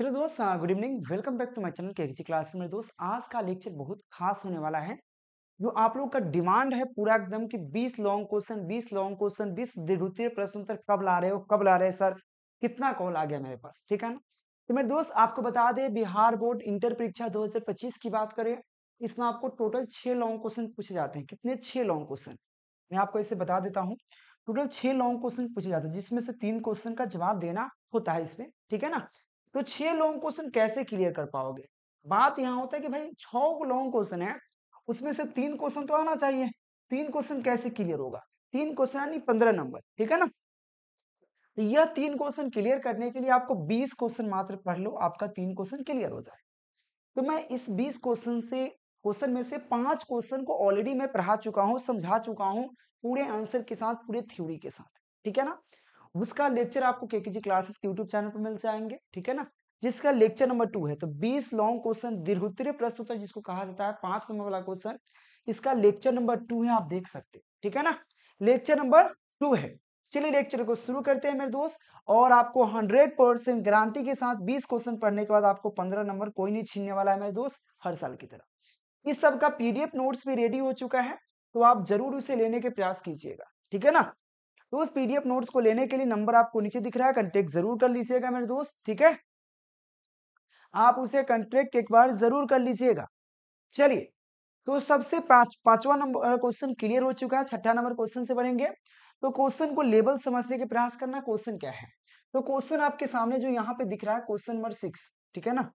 चलो दोस्त good evening welcome back to my channel के क्लास में दोस्त आज का लेक्चर बहुत खास होने वाला है जो आप लोगों का डिमांड है पूरा एकदम कि 20 लॉन्ग क्वेश्चन 20 लॉन्ग क्वेश्चन 20 दीर्घोत्तीय प्रश्न उत्तर कब ला रहे हो कब ला रहे हैं सर कितना कॉल आ गया मेरे पास ठीक है ना तो मेरे दोस्त आपको बता दें बिहार बोर्ड इंटर परीक्षा दो की बात करें इसमें आपको टोटल छह लॉन्ग क्वेश्चन पूछे जाते हैं कितने छह लॉन्ग क्वेश्चन मैं आपको ऐसे बता देता हूँ टोटल छह लॉन्ग क्वेश्चन पूछे जाते हैं जिसमें से तीन क्वेश्चन का जवाब देना होता है इसमें ठीक है ना तो छह लॉन्ग क्वेश्चन कैसे क्लियर कर पाओगे बात यहाँ होता है कि भाई छ लॉन्ग क्वेश्चन है उसमें से तीन क्वेश्चन तो आना चाहिए तीन क्वेश्चन कैसे क्लियर होगा तीन क्वेश्चन यानी पंद्रह नंबर ठीक है ना तो यह तीन क्वेश्चन क्लियर करने के लिए आपको बीस क्वेश्चन मात्र पढ़ लो आपका तीन क्वेश्चन क्लियर हो जाए तो मैं इस बीस क्वेश्चन से क्वेश्चन में से पांच क्वेश्चन को ऑलरेडी मैं पढ़ा चुका हूँ समझा चुका हूँ पूरे आंसर के साथ पूरे थ्योरी के साथ ठीक है ना उसका लेक्चर आपको जी क्लासेस के यूट्यूब चैनल पर मिल जाएंगे ठीक है ना जिसका लेक्चर नंबर टू है तो बीस लॉन्ग क्वेश्चन दीर्घोत्तरीय प्रश्न होता है जिसको कहा जाता है पांच नंबर वाला क्वेश्चन इसका लेक्चर नंबर टू है आप देख सकते हैं ठीक है ना लेक्चर नंबर टू है चलिए लेक्चर को शुरू करते हैं मेरे दोस्त और आपको 100 परसेंट गारंटी के साथ 20 क्वेश्चन पढ़ने के बाद आपको 15 नंबर कोई नहीं छीनने वाला है मेरे दोस्त हर साल की तरह इस सब का पीडीएफ नोट्स भी रेडी हो चुका है तो आप जरूर उसे लेने के प्रयास कीजिएगा ठीक है ना दोस्त पीडीएफ नोट्स को लेने के लिए नंबर आपको नीचे दिख रहा है कॉन्टेक्ट जरूर कर लीजिएगा मेरे दोस्त ठीक है आप उसे कॉन्टेक्ट एक बार जरूर कर लीजिएगा चलिए तो सबसे पांच पांचवा नंबर क्वेश्चन क्लियर हो चुका है छठा नंबर क्वेश्चन से बनेंगे तो क्वेश्चन को लेबल समझने के प्रयास करना क्वेश्चन क्या है तो क्वेश्चन आपके सामने जो यहाँ पे दिख रहा है क्वेश्चन नंबर सिक्स ठीक है ना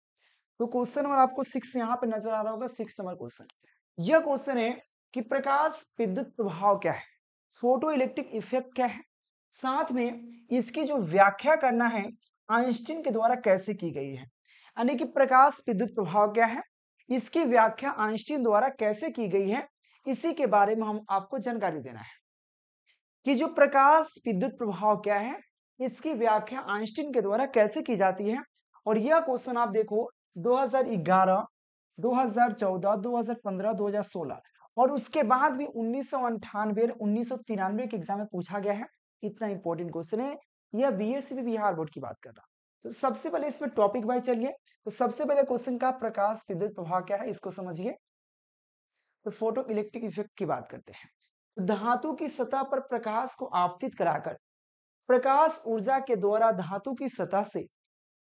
तो क्वेश्चन नंबर आपको सिक्स यहाँ पे नजर आ रहा होगा सिक्स नंबर क्वेश्चन यह क्वेश्चन है कि प्रकाश विद्युत प्रभाव क्या है फोटो इलेक्ट्रिक इफेक्ट क्या है साथ में इसकी जो व्याख्या करना है आइंस्टीन के द्वारा कैसे की गई है यानी कि प्रकाश विद्युत प्रभाव क्या है इसकी व्याख्या आइंस्टीन द्वारा कैसे की गई है इसी के बारे में हम आपको जानकारी देना है कि जो प्रकाश विद्युत प्रभाव क्या है इसकी व्याख्या आइंस्टीन के द्वारा कैसे की जाती है और यह क्वेश्चन आप देखो 2011, 2014, 2015, 2016 और उसके बाद भी उन्नीस सौ अंठानवे उन्नीस सौ तिरानवे के एग्जाम में पूछा गया है इतना इंपॉर्टेंट क्वेश्चन है यह बीएससी e बिहार बोर्ड की बात कर रहा तो सबसे पहले इसमें टॉपिक वाइज चलिए तो सबसे पहले क्वेश्चन का प्रकाश विद्युत प्रभाव क्या है इसको समझिए तो फोटो इलेक्ट्रिक इफेक्ट की बात करते हैं तो धातु की सतह पर प्रकाश को आपतित कराकर प्रकाश ऊर्जा के द्वारा धातु की सतह से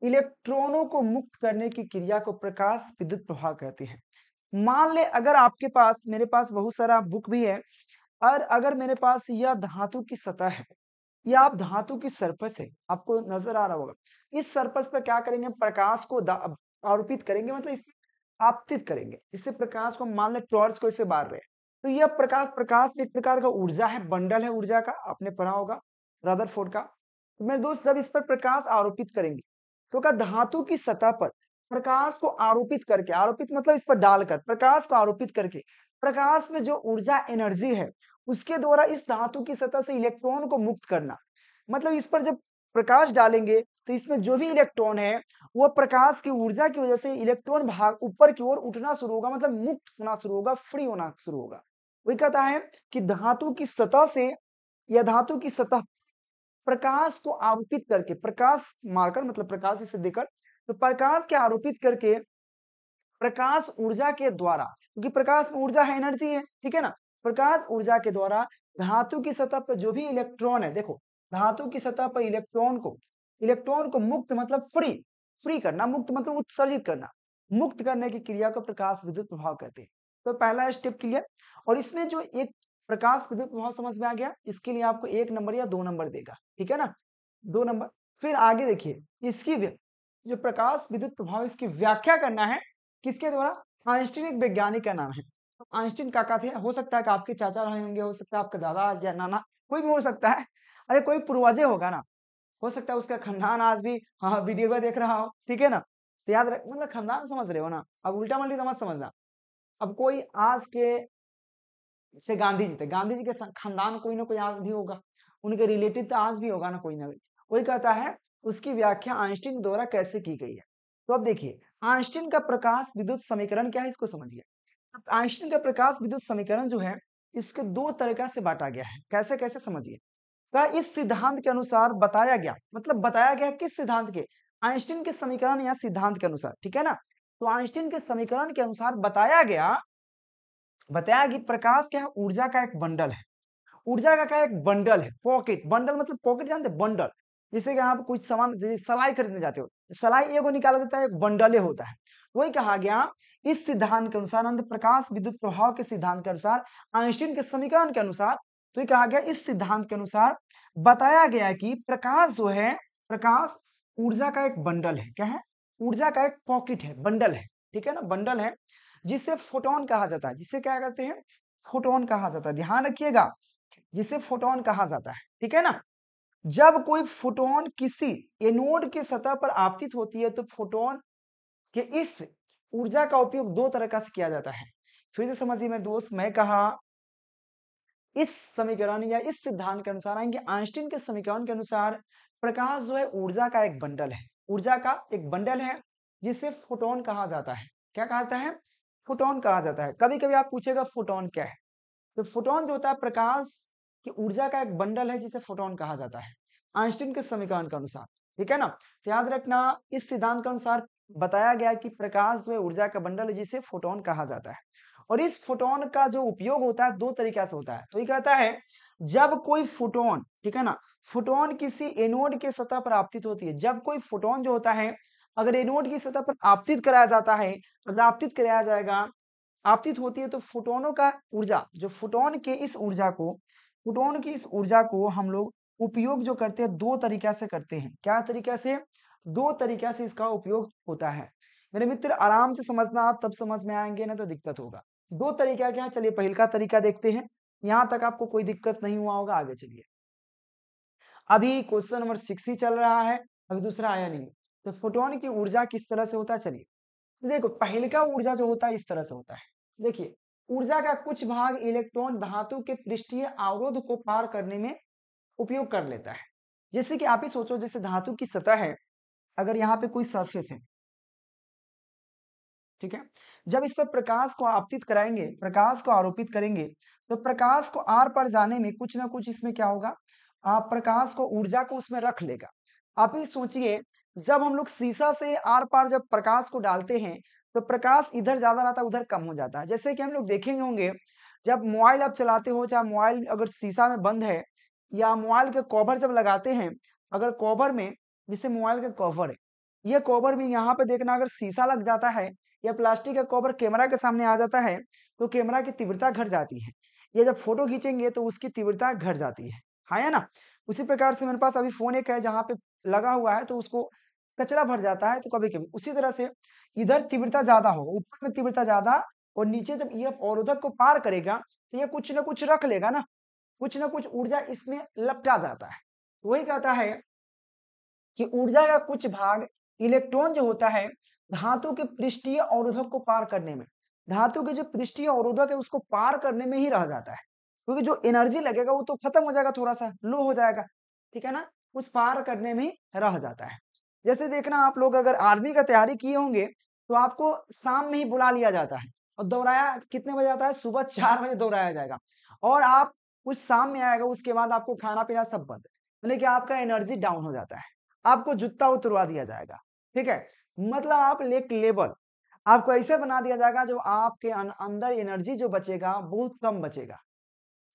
इलेक्ट्रॉनों को मुक्त करने की क्रिया को प्रकाश विद्युत प्रभाव कहते हैं मान ले अगर आपके पास मेरे पास बहुत सारा बुक भी है और अगर मेरे पास यह धातु की सतह है या आप धातु की सरपस है आपको नजर आ रहा होगा इस सरपस पर क्या करेंगे प्रकाश को आरोपित करेंगे मतलब इस आपतित करेंगे इससे प्रकाश को मान ले टॉर्च को इसे बार रहे तो यह प्रकाश प्रकाश एक प्रकार का ऊर्जा है बंडल है ऊर्जा का आपने पढ़ा होगा रदर का तो मेरे दोस्त जब इस पर प्रकाश आरोपित करेंगे तो क्या धातु की सतह पर प्रकाश को आरोपित करके आरोपित मतलब इस पर डालकर प्रकाश को आरोपित करके प्रकाश में जो ऊर्जा एनर्जी है उसके द्वारा इस धातु की सतह से इलेक्ट्रॉन को मुक्त करना मतलब इस पर जब प्रकाश डालेंगे तो इसमें जो भी इलेक्ट्रॉन है वह प्रकाश की ऊर्जा की वजह से इलेक्ट्रॉन भाग ऊपर की ओर उठना शुरू होगा मतलब मुक्त होना शुरू होगा फ्री होना शुरू होगा वही कहता है कि धातु की सतह से या धातु की सतह प्रकाश को आरोपित करके प्रकाश मारकर मतलब प्रकाश इसे देकर तो प्रकाश के आरोपित करके प्रकाश ऊर्जा के द्वारा क्योंकि प्रकाश में ऊर्जा है एनर्जी है ठीक है ना प्रकाश ऊर्जा के द्वारा धातु की सतह पर जो भी इलेक्ट्रॉन है देखो धातु की सतह पर इलेक्ट्रॉन को इलेक्ट्रॉन को मुक्त मतलब फ्री फ्री करना मुक्त मतलब उत्सर्जित करना मुक्त करने की क्रिया को प्रकाश विद्युत प्रभाव कहते हैं तो पहला स्टेप क्लियर और इसमें जो एक प्रकाश विद्युत प्रभाव समझ में आ गया इसके लिए आपको एक नंबर या दो नंबर देगा ठीक है ना दो नंबर फिर आगे देखिए इसकी जो प्रकाश विद्युत प्रभाव इसकी व्याख्या करना है किसके द्वारा आइंस्टीन एक वैज्ञानिक का नाम है आइंस्टीन काका थे हो सकता है कि आपके चाचा रहे होंगे हो सकता है आपका दादा आज या नाना कोई भी हो सकता है अरे कोई पूर्वजे होगा ना हो सकता है उसका खानदान आज भी हाँ वीडियो का देख रहा हो ठीक है ना तो याद रख मतलब खानदान समझ रहे हो ना अब उल्टा मल्टी समझ समझना अब कोई आज के से गांधी जी थे गांधी जी के खानदान कोई ना कोई आज भी होगा उनके रिलेटिव तो आज भी होगा ना कोई ना कोई वही कहता है उसकी व्याख्या आइंस्टीन द्वारा कैसे की गई है तो अब देखिए आइंस्टीन का प्रकाश विद्युत समीकरण क्या है इसको समझिए आइंस्टीन का प्रकाश विद्युत समीकरण जो है इसके दो तरीका से बांटा गया है कैसे कैसे समझिए का इस सिद्धांत के अनुसार बताया गया मतलब बताया गया किस सिद्धांत के आइंस्टीन के समीकरण या सिद्धांत के अनुसार ठीक है ना तो आइंस्टीन के समीकरण के अनुसार बताया गया बताया कि प्रकाश क्या है ऊर्जा का एक बंडल है ऊर्जा का क्या एक बंडल है पॉकेट बंडल मतलब पॉकेट जानते बंडल जैसे कि आप कुछ सामान जैसे सलाई खरीदने जाते हो सलाई एगो निकाला जाता है एक बंडले होता है वही कहा गया इस सिद्धांत के अनुसार अंत प्रकाश विद्युत प्रभाव के सिद्धांत के अनुसार आइंस्टीन के समीकरण के अनुसार तो ये कहा गया इस सिद्धांत के अनुसार बताया गया कि प्रकाश जो है प्रकाश ऊर्जा का एक बंडल है क्या है ऊर्जा का एक पॉकेट है बंडल है ठीक है ना बंडल है जिसे फोटोन कहा जाता है जिसे क्या कहते हैं फोटोन कहा जाता है ध्यान रखिएगा जिसे फोटोन कहा जाता है ठीक है ना जब कोई फोटोन किसी एनोड के सतह पर आपतित होती है तो फोटोन के इस ऊर्जा का उपयोग दो तरह से किया जाता है फिर से समझिए मेरे दोस्त मैं कहा इस समीकरण या इस सिद्धांत के अनुसार आएंगे आइंस्टीन के समीकरण के अनुसार प्रकाश जो है ऊर्जा का एक बंडल है ऊर्जा का एक बंडल है जिसे फोटोन कहा जाता है क्या कहा जाता है फोटोन कहा जाता है कभी कभी आप पूछेगा फोटोन क्या है तो फोटोन जो होता है प्रकाश कि ऊर्जा का एक बंडल है जिसे फोटोन कहा जाता है आइंस्टीन के समीकरण के अनुसार ठीक है ना तो याद रखना इस सिद्धांत के अनुसार बताया गया कि प्रकाश जो ऊर्जा का बंडल है जिसे फोटोन कहा जाता है और इस फोटोन का जो उपयोग होता है दो तरीका से होता है तो ये कहता है जब कोई फोटोन ठीक है ना फोटोन किसी एनोड के सतह पर आपतित होती है जब कोई फोटोन जो होता है अगर एनोड की सतह पर आपतित कराया जाता है अगर आपतित कराया जाएगा आपतित होती है तो फोटोनों का ऊर्जा जो फोटोन के इस ऊर्जा को फोटोन की इस ऊर्जा को हम लोग उपयोग जो करते हैं दो तरीका से करते हैं क्या तरीका से दो तरीका से इसका उपयोग होता है मेरे मित्र आराम से समझना आप तब समझ में आएंगे ना तो दिक्कत होगा दो तरीका क्या चलिए पहल का तरीका देखते हैं यहाँ तक आपको कोई दिक्कत नहीं हुआ होगा आगे चलिए अभी क्वेश्चन नंबर सिक्स ही चल रहा है अभी दूसरा आया नहीं तो फोटोन की ऊर्जा किस तरह से होता है चलिए देखो पहल का ऊर्जा जो होता है इस तरह से होता है देखिए ऊर्जा का कुछ भाग इलेक्ट्रॉन धातु के पृष्ठीय अवरोध को पार करने में उपयोग कर लेता है जैसे कि आप ही सोचो जैसे धातु की सतह है अगर यहाँ पे कोई सरफेस है ठीक है जब इस पर प्रकाश को आपतित कराएंगे प्रकाश को आरोपित करेंगे तो प्रकाश को आर पर जाने में कुछ ना कुछ इसमें क्या होगा आप प्रकाश को ऊर्जा को उसमें रख लेगा आप ही सोचिए जब हम लोग शीशा से आर पार जब प्रकाश को डालते हैं तो प्रकाश इधर ज्यादा रहता है उधर कम हो जाता है जैसे कि हम लोग देखेंगे होंगे जब मोबाइल आप चलाते हो चाहे मोबाइल अगर शीशा में बंद है या मोबाइल के कवर जब लगाते हैं अगर कवर में जैसे मोबाइल का कवर है ये कवर भी यहाँ पे देखना अगर शीशा लग जाता है या प्लास्टिक का कवर कैमरा के सामने आ जाता है तो कैमरा की तीव्रता घट जाती है ये जब फोटो खींचेंगे तो उसकी तीव्रता घट जाती है हाँ है ना उसी प्रकार से मेरे पास अभी फोन एक है जहाँ पे लगा हुआ है तो उसको कचरा भर जाता है तो कभी कभी उसी तरह से इधर तीव्रता ज्यादा होगा ऊपर में तीव्रता ज्यादा और नीचे जब यह e अवरोधक को पार करेगा तो यह कुछ ना कुछ रख लेगा ना कुछ ना कुछ ऊर्जा इसमें लपटा जाता है वही कहता है कि ऊर्जा का कुछ भाग इलेक्ट्रॉन जो होता है धातु के पृष्ठीय अवरोधक को पार करने में धातु के जो पृष्ठीय अवरोधक है उसको पार करने में ही रह जाता है क्योंकि जो एनर्जी लगेगा वो तो खत्म हो जाएगा थोड़ा सा लो हो जाएगा ठीक है ना उस पार करने में ही रह जाता है जैसे देखना आप लोग अगर आर्मी का तैयारी किए होंगे तो आपको शाम में ही बुला लिया जाता है और दोहराया कितने बजे आता है सुबह चार बजे दोहराया जाएगा और आप कुछ शाम में आएगा उसके बाद आपको खाना पीना सब बंद मतलब कि आपका एनर्जी डाउन हो जाता है आपको जूता उतरवा दिया जाएगा ठीक है मतलब आप लेक लेवल आपको ऐसे बना दिया जाएगा जो आपके अंदर एनर्जी जो बचेगा बहुत कम बचेगा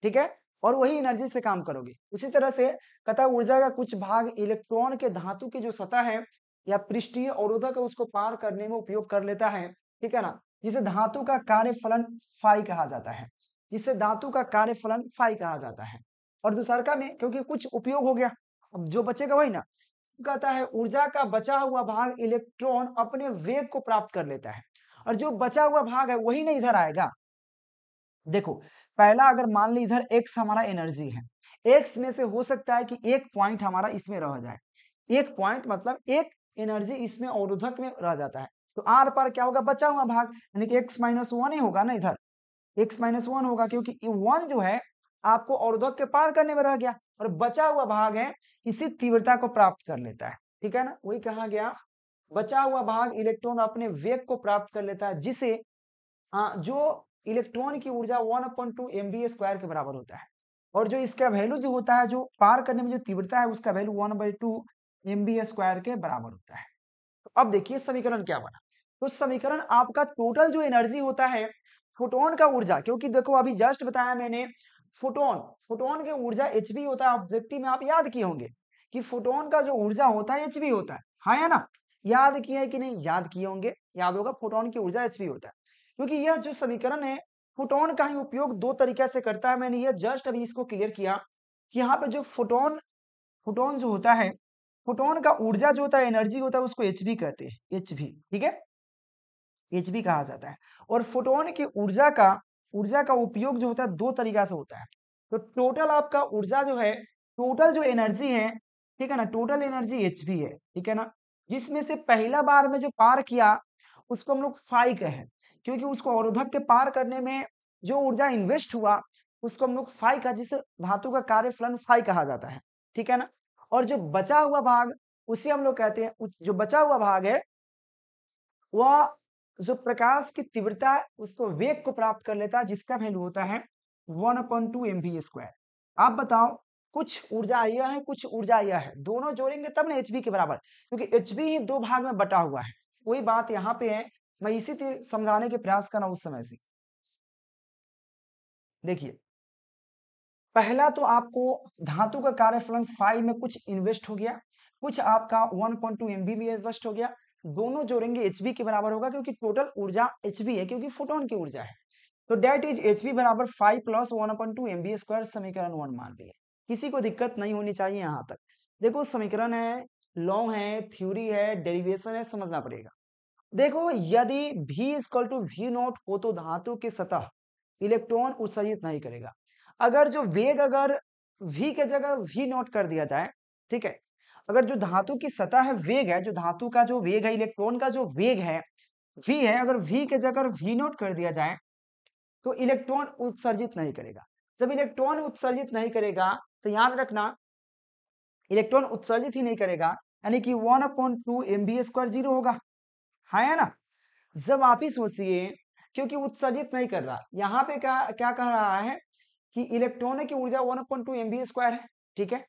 ठीक है और वही एनर्जी से काम करोगे उसी तरह से कथा ऊर्जा का कुछ भाग इलेक्ट्रॉन के धातु की जो सतह है या पृष्ठीय अवरोधक उसको पार करने में उपयोग कर लेता है ठीक है ना जिसे धातु का कार्य फलन फाई कहा जाता है जिसे धातु का कार्य फलन फाई कहा जाता है और दुसरका में क्योंकि कुछ उपयोग हो गया अब जो बचेगा वही ना कहता है ऊर्जा का बचा हुआ भाग इलेक्ट्रॉन अपने वेग को प्राप्त कर लेता है और जो बचा हुआ भाग है वही ना इधर आएगा देखो पहला अगर मान ली इधर एक्स हमारा एनर्जी है एक्स में से हो सकता है कि एक पॉइंट हमारा इसमें रह जाए एक पॉइंट मतलब एक एनर्जी इसमें अवरोधक में रह जाता है तो आर पर क्या होगा बचा हुआ भाग यानी कि एक्स माइनस वन ही होगा ना इधर एक्स माइनस वन होगा क्योंकि वन जो है आपको अवरोधक के पार करने में रह गया और बचा हुआ भाग है इसी तीव्रता को प्राप्त कर लेता है ठीक है ना वही कहा गया बचा हुआ भाग इलेक्ट्रॉन अपने वेग को प्राप्त कर लेता है जिसे आ, हाँ, जो इलेक्ट्रॉन की ऊर्जा one appoint two M B square के बराबर होता है और जो इसका वैल्यू जो होता है जो पार करने में जो तीव्रता है उसका value one by two M B square के बराबर होता है तो अब देखिए समीकरण क्या बना तो समीकरण आपका टोटल जो एनर्जी होता है फोटोन का ऊर्जा क्योंकि देखो अभी जस्ट बताया मैंने फोटोन फोटोन के ऊर्जा एच होता है ऑब्जेक्टिव में आप याद किए होंगे कि फोटोन का जो ऊर्जा होता है एच होता है हाँ या ना याद किया है कि नहीं याद किए होंगे याद होगा फोटोन की ऊर्जा एच होता है क्योंकि यह जो समीकरण है फोटोन का ही उपयोग दो तरीके से करता है मैंने यह जस्ट अभी इसको क्लियर किया कि यहाँ पे जो फोटोन फोटोन जो होता है फोटोन का ऊर्जा जो होता है एनर्जी होता है उसको एच कहते हैं एच ठीक है एच कहा जाता है और फोटोन की ऊर्जा का ऊर्जा का उपयोग जो होता है दो तरीका से होता है तो टोटल आपका ऊर्जा जो है टोटल जो एनर्जी है ठीक है ना टोटल एनर्जी एच है ठीक है ना जिसमें से पहला बार में जो पार किया उसको हम लोग फाइ कहें क्योंकि उसको अवरोधक के पार करने में जो ऊर्जा इन्वेस्ट हुआ उसको हम लोग फाई का जिसे धातु का कार्य फलन फाई कहा जाता है ठीक है ना और जो बचा हुआ भाग उसे हम लोग कहते हैं जो बचा हुआ भाग है वह जो प्रकाश की तीव्रता उसको वेग को प्राप्त कर लेता है जिसका वैल्यू होता है one appoint two M B square आप बताओ कुछ ऊर्जा यह है कुछ ऊर्जा यह है दोनों जोड़ेंगे तब ना एच के बराबर क्योंकि एच ही दो भाग में बटा हुआ है वही बात यहाँ पे है मैं इसी तीर समझाने के प्रयास करना उस समय से देखिए पहला तो आपको धातु का कार्य फलन फाइव में कुछ इन्वेस्ट हो गया कुछ आपका 1.2 पॉइंट इन्वेस्ट हो गया दोनों जोड़ेंगे एच के बराबर होगा क्योंकि टोटल ऊर्जा एच है क्योंकि फोटोन की ऊर्जा है तो डेट इज एच बराबर five plus one point two M B square समीकरण वन मान दिया किसी को दिक्कत नहीं होनी चाहिए यहाँ तक देखो समीकरण है लॉन्ग है थ्योरी है डेरिवेशन है समझना पड़ेगा देखो यदि भी इजकल टू भी नोट हो तो धातु की सतह इलेक्ट्रॉन उत्सर्जित नहीं करेगा अगर जो वेग अगर वी के जगह वी नोट कर दिया जाए ठीक है अगर जो धातु की सतह है वेग है जो धातु का जो वेग है इलेक्ट्रॉन का जो वेग है वी है अगर वी के जगह वी नोट कर दिया जाए तो इलेक्ट्रॉन उत्सर्जित नहीं करेगा जब इलेक्ट्रॉन उत्सर्जित नहीं करेगा तो याद रखना इलेक्ट्रॉन उत्सर्जित ही नहीं करेगा यानी कि one appoint two M B square zero होगा हाँ है ना जब आप ही सोचिए क्योंकि उत्सर्जित नहीं कर रहा यहाँ पे क्या क्या कह रहा है कि इलेक्ट्रॉन की ऊर्जा one point two MB square है ठीक है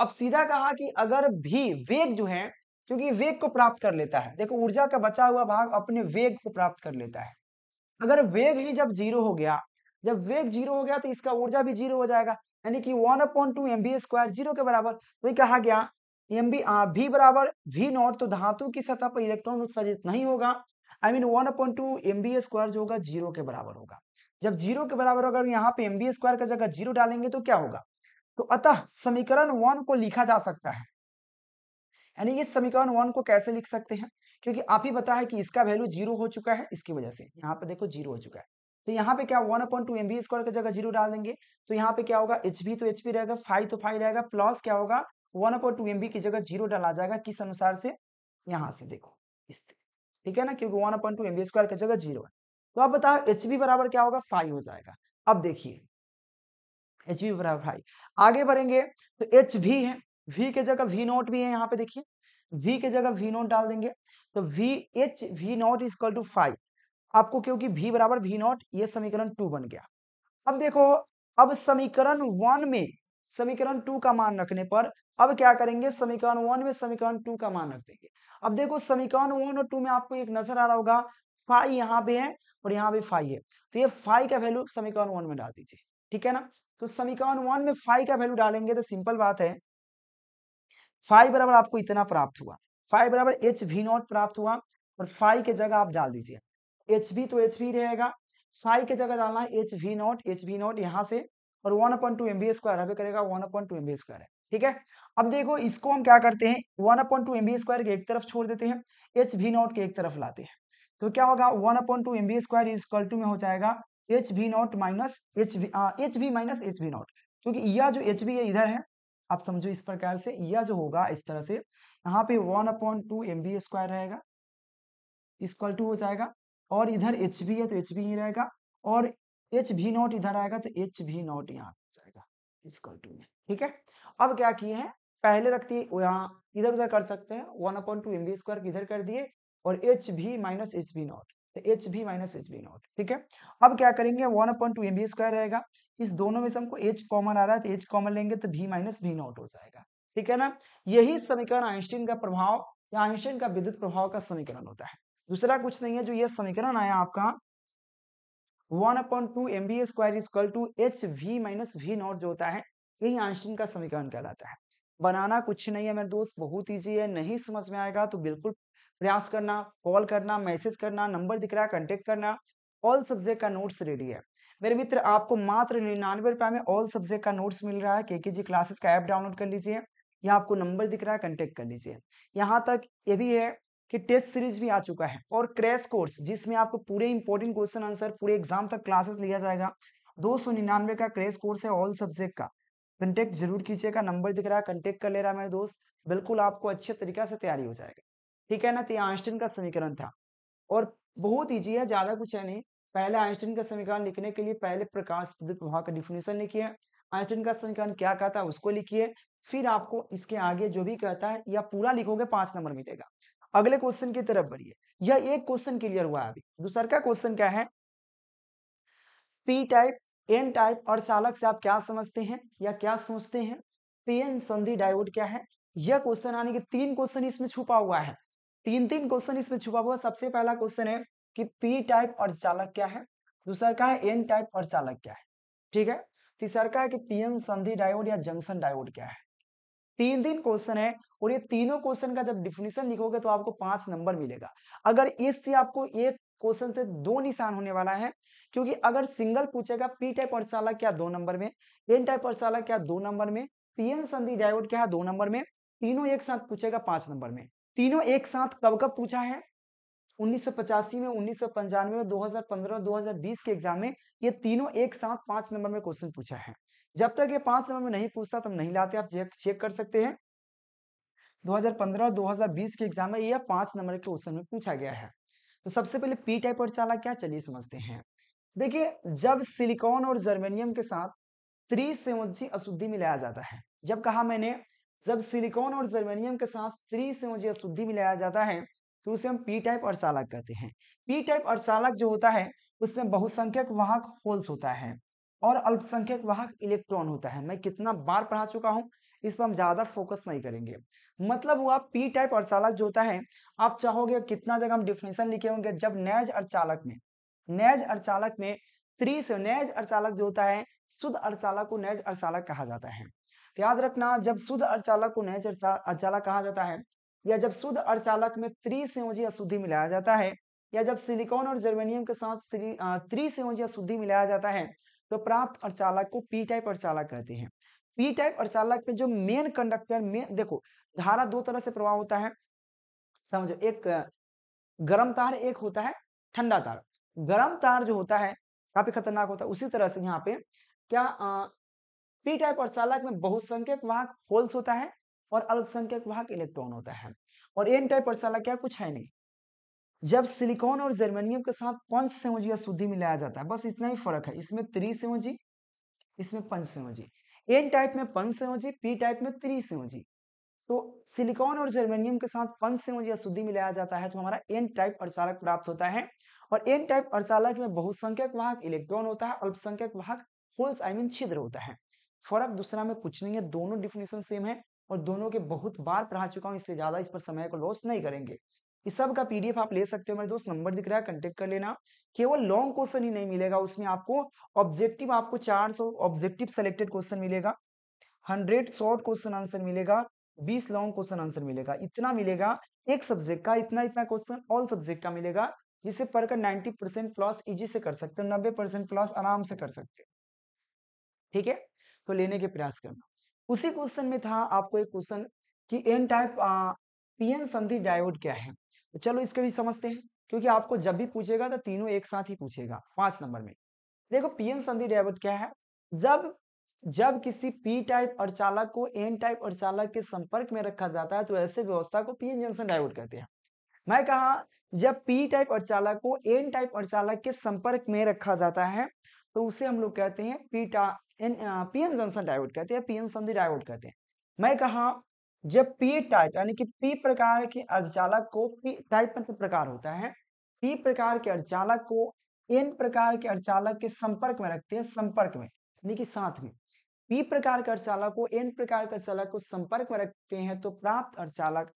अब सीधा कहा कि अगर भी वेग जो है क्योंकि वेग को प्राप्त कर लेता है देखो ऊर्जा का बचा हुआ भाग अपने वेग को प्राप्त कर लेता है अगर वेग ही जब जीरो हो गया जब वेग जीरो हो गया तो इसका ऊर्जा भी जीरो हो जाएगा यानी कि one appoint two M B square zero के बराबर वही कहा गया एम बी भी बराबर वी नॉट तो धातु की सतह पर इलेक्ट्रॉन उत्सर्जित नहीं होगा I mean one appoint two M B square जो होगा जीरो के बराबर होगा जब जीरो के बराबर अगर यहाँ पे एम बी स्क्वायर का जगह जीरो डालेंगे तो क्या होगा तो अतः समीकरण वन को लिखा जा सकता है यानी इस समीकरण वन को कैसे लिख सकते हैं क्योंकि आप ही पता है कि इसका वैल्यू जीरो हो चुका है इसकी वजह से यहाँ पे देखो जीरो हो चुका है तो यहाँ पे क्या one appoint two M B square का जगह जीरो डाल देंगे तो यहाँ पे क्या होगा एच बी तो एच बी रहेगा फाइव तो फाइव रहेगा प्लस क्या होगा वन अपॉइंट टू एम की जगह जीरो डाला जाएगा किस अनुसार से यहाँ से देखो इस ठीक है ना क्योंकि one appoint two m square की जगह जीरो है तो आप बताओ एच बराबर क्या होगा फाइव हो जाएगा अब देखिए एच बराबर फाइव आगे बढ़ेंगे तो एच भी है वी के जगह वी नॉट भी है यहाँ पे देखिए वी के जगह वी नॉट डाल देंगे तो v h v naught is equal to five आपको क्योंकि वी बराबर वी नॉट ये समीकरण टू बन गया अब देखो अब समीकरण वन में समीकरण टू का मान रखने पर अब क्या करेंगे समीकरण वन में समीकरण टू का मान रख देंगे अब देखो समीकरण वन और टू में आपको एक नजर आ रहा होगा फाइव यहाँ पे है और यहाँ पे फाइव है तो ये फाइव का वैल्यू समीकरण वन में डाल दीजिए ठीक है ना तो समीकरण वन में फाइव का वैल्यू डालेंगे तो सिंपल बात है फाइव बराबर आपको इतना प्राप्त हुआ फाइव बराबर एच भी नॉट प्राप्त हुआ और फाइव के जगह आप डाल दीजिए एच भी तो एच भी रहेगा फाइव के जगह डालना है एच भी नॉट एच भी नॉट यहाँ से और one appoint two M B square अभी करेगा one appoint two M B square है ठीक है अब देखो इसको हम क्या करते हैं one appoint two M B square के एक तरफ छोड़ देते हैं एच वी नॉट के एक तरफ लाते हैं तो क्या होगा one appoint two M B square is equal to में हो जाएगा h v naught minus h v h v minus h v naught क्योंकि यह जो एच वी है इधर है आप समझो इस प्रकार से यह जो होगा इस तरह से यहाँ पे one appoint two M B square रहेगा इसक्वल टू हो जाएगा और इधर एच वी है तो एच वी ही रहेगा और एच वी नॉट इधर आएगा तो एच वी नॉट यहाँ जाएगा इसक्वल टू में ठीक है अब क्या किए हैं पहले रखती वो यहाँ इधर उधर कर सकते हैं one appoint two M B square इधर कर दिए और h v minus h v naught तो h v minus h v naught ठीक है अब क्या करेंगे one appoint two M B square रहेगा इस दोनों में से हमको एच कॉमन आ रहा है तो एच कॉमन लेंगे तो भी माइनस भी नॉट हो जाएगा ठीक है ना यही समीकरण आइंस्टीन का प्रभाव या आइंस्टीन का विद्युत प्रभाव का समीकरण होता है दूसरा कुछ नहीं है जो ये समीकरण आया आपका one appoint two M B square is equal to h v minus v naught जो होता है यही आइंस्टीन का समीकरण कहलाता है बनाना कुछ नहीं है मेरे दोस्त बहुत ईजी है नहीं समझ में आएगा तो बिल्कुल प्रयास करना कॉल करना मैसेज करना नंबर दिख रहा है कॉन्टेक्ट करना ऑल सब्जेक्ट का नोट्स रेडी है मेरे मित्र आपको मात्र निन्यानवे रुपए में ऑल सब्जेक्ट का नोट्स मिल रहा है के के जी क्लासेस का ऐप डाउनलोड कर लीजिए या आपको नंबर दिख रहा है कॉन्टेक्ट कर लीजिए यहाँ तक ये भी है कि टेस्ट सीरीज भी आ चुका है और क्रैश कोर्स जिसमें आपको पूरे इंपॉर्टेंट क्वेश्चन आंसर पूरे एग्जाम तक क्लासेस लिया जाएगा दो सौ निन्यानवे का क्रैश कोर्स है ऑल सब्जेक्ट का कॉन्टेक्ट जरूर कीजिएगा नंबर दिख रहा है कॉन्टेक्ट कर ले रहा है मेरे दोस्त बिल्कुल आपको अच्छे तरीके से तैयारी हो जाएगी ठीक है ना तो आइंस्टीन का समीकरण था और बहुत ईजी है ज्यादा कुछ है नहीं पहले आइंस्टीन का समीकरण लिखने के लिए पहले प्रकाश प्रदीप प्रभाव का डिफिनेशन लिखिए आइंस्टीन का समीकरण क्या कहता है उसको लिखिए फिर आपको इसके आगे जो भी कहता है या पूरा लिखोगे पांच नंबर मिलेगा अगले क्वेश्चन की तरफ बढ़िए यह एक क्वेश्चन क्लियर हुआ अभी दूसरा का क्वेश्चन क्या है पी टाइप एन टाइप और चालक से आप क्या समझते हैं या क्या सोचते हैं पीएन संधि डायोड क्या है यह क्वेश्चन आने के तीन क्वेश्चन इसमें छुपा हुआ है तीन तीन क्वेश्चन इसमें छुपा हुआ सबसे पहला क्वेश्चन है कि पी टाइप और चालक क्या है दूसरा का है एन टाइप और चालक क्या है ठीक है तीसरा का है कि पीएन संधि डायोड या जंक्शन डायोड क्या है तीन तीन क्वेश्चन है और ये तीनों क्वेश्चन का जब डिफिनेशन लिखोगे तो आपको पांच नंबर मिलेगा अगर इससे आपको एक क्वेश्चन से दो निशान होने वाला है क्योंकि अगर सिंगल पूछेगा पी टाइप और चालक क्या दो नंबर में एन टाइप और चालक क्या दो नंबर में पीएन संधि डायोड क्या दो नंबर में तीनों एक साथ पूछेगा पांच नंबर में तीनों एक साथ कब कब पूछा है उन्नीस में उन्नीस में 2015 2020 के एग्जाम में ये तीनों एक साथ पांच नंबर में क्वेश्चन पूछा है जब तक ये पांच नंबर में नहीं पूछता तब नहीं लाते आप चेक कर सकते हैं 2015 2020 के एग्जाम में ये पांच नंबर के क्वेश्चन में पूछा गया है तो सबसे पहले पी टाइप और चाला क्या चलिए समझते हैं देखिए जब सिलिकॉन और जर्मेनियम के साथ त्रिसेवजी अशुद्धि मिलाया जाता है जब कहा मैंने जब सिलिकॉन और जर्मेनियम के साथ त्रिसेवजी अशुद्धि मिलाया जाता है तो उसे हम पी टाइप और चालक कहते हैं पी टाइप और चालक जो होता है उसमें बहुसंख्यक वाहक होल्स होता है और अल्पसंख्यक वाहक इलेक्ट्रॉन होता है मैं कितना बार पढ़ा चुका हूँ इस पर हम ज़्यादा फोकस नहीं करेंगे मतलब हुआ पी टाइप अर्चालक जो होता है आप चाहोगे कितना जगह हम डिफिनेशन लिखे होंगे जब नैज अर्चालक में नैज अर्चालक में त्रिस नैज अर्चालक जो होता है शुद्ध अर्चालक को नैज अर्चालक कहा जाता है याद रखना जब शुद्ध अर्चालक को नैज अड़चालक कहा जाता है या जब शुद्ध अर्चालक में त्रिसंयोजी अशुद्धि मिलाया जाता है या जब सिलिकॉन और जर्मेनियम के साथ त्रिसंयोजी अशुद्धि मिलाया जाता है तो प्राप्त अर्चालक को पी टाइप चालक कहते हैं पी टाइप और चालक पे जो मेन कंडक्टर में देखो धारा दो तरह से प्रवाह होता है समझो एक गर्म तार एक होता है ठंडा तार गर्म तार जो होता है काफी खतरनाक होता है उसी तरह से यहाँ पे क्या आ, पी टाइप और चालक में बहुसंख्यक वाहक होल्स होता है और अल्पसंख्यक वाहक इलेक्ट्रॉन होता है और एन टाइप और चालक क्या कुछ है नहीं जब सिलिकॉन और जर्मेनियम के साथ पंच संयोजी या शुद्धि मिलाया जाता है बस इतना ही फर्क है इसमें त्रिसंयोजी इसमें पंच संयोजी एन टाइप में पंच संयोजी पी टाइप में त्रिसंयोजी तो सिलिकॉन और जर्मेनियम के साथ पंच संयोजी अशुद्धि मिलाया जाता है तो हमारा एन टाइप अरसालक प्राप्त होता है और एन टाइप अरसालक में बहुसंख्यक वाहक इलेक्ट्रॉन होता है अल्पसंख्यक वाहक होल्स आई मीन छिद्र होता है फर्क दूसरा में कुछ नहीं है दोनों डिफिनेशन सेम है और दोनों के बहुत बार पढ़ा चुका हूं इसलिए ज्यादा इस पर समय को लॉस नहीं करेंगे इस सब का पीडीएफ आप ले सकते हो मेरे दोस्त नंबर दिख रहा है कंटेक्ट कर लेना केवल लॉन्ग क्वेश्चन ही नहीं मिलेगा उसमें आपको ऑब्जेक्टिव आपको सौ ऑब्जेक्टिव सेलेक्टेड क्वेश्चन मिलेगा हंड्रेड शॉर्ट क्वेश्चन आंसर मिलेगा बीस लॉन्ग क्वेश्चन आंसर मिलेगा इतना मिलेगा एक सब्जेक्ट का इतना इतना क्वेश्चन ऑल सब्जेक्ट का मिलेगा जिसे पढ़कर नाइनटी परसेंट प्लस इजी से कर सकते हो नब्बे परसेंट प्लस आराम से कर सकते हो ठीक है तो लेने के प्रयास करना उसी क्वेश्चन में था आपको एक क्वेश्चन कि एन टाइप पीएन संधि डायोड क्या है तो चलो इसके भी समझते हैं क्योंकि आपको जब भी पूछेगा तो तीनों एक साथ ही पूछेगा पांच नंबर में देखो पीएन संधि डायवर्ट क्या है जब जब किसी पी टाइप और चालक को एन टाइप और चालक के संपर्क में रखा जाता है तो ऐसे व्यवस्था को पीएन जंक्शन डायवर्ट कहते हैं मैं कहा जब पी टाइप और चालक को एन टाइप और चालक के संपर्क में रखा जाता है तो उसे हम लोग कहते हैं पीटा एन पीएन जंक्शन डायवर्ट कहते हैं पीएन संधि डायवर्ट कहते हैं मैं कहा जब पी टाइप यानी कि पी मतलब प्रकार के अर्धचालक को पी टाइप मतलब प्रकार होता है पी प्रकार के अर्धचालक को एन प्रकार के अर्धचालक के संपर्क में रखते हैं संपर्क में यानी कि साथ में पी प्रकार के अर्धचालक को एन प्रकार के अर्धचालक को संपर्क में रखते हैं तो प्राप्त अर्धचालक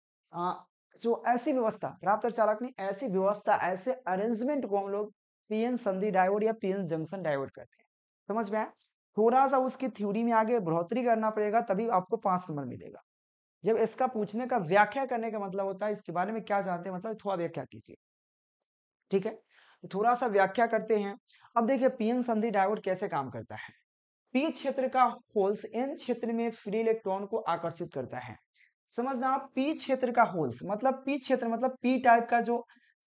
जो ऐसी व्यवस्था प्राप्त अर्धचालक ने ऐसी व्यवस्था ऐसे अरेंजमेंट को हम लोग पीएन संधि डायोड या पीएन जंक्शन डायोड करते हैं समझ में आया थोड़ा सा उसकी थ्योरी में आगे बढ़ोतरी करना पड़ेगा तभी आपको पांच नंबर मिलेगा जब इसका पूछने का व्याख्या करने का मतलब होता है इसके बारे में क्या जानते हैं मतलब थोड़ा व्याख्या कीजिए ठीक है तो थोड़ा सा व्याख्या करते हैं अब देखिए पीएन संधि डायोड कैसे काम करता है पी क्षेत्र का होल्स एन क्षेत्र में फ्री इलेक्ट्रॉन को आकर्षित करता है समझना पी क्षेत्र का होल्स मतलब पी क्षेत्र मतलब पी टाइप का जो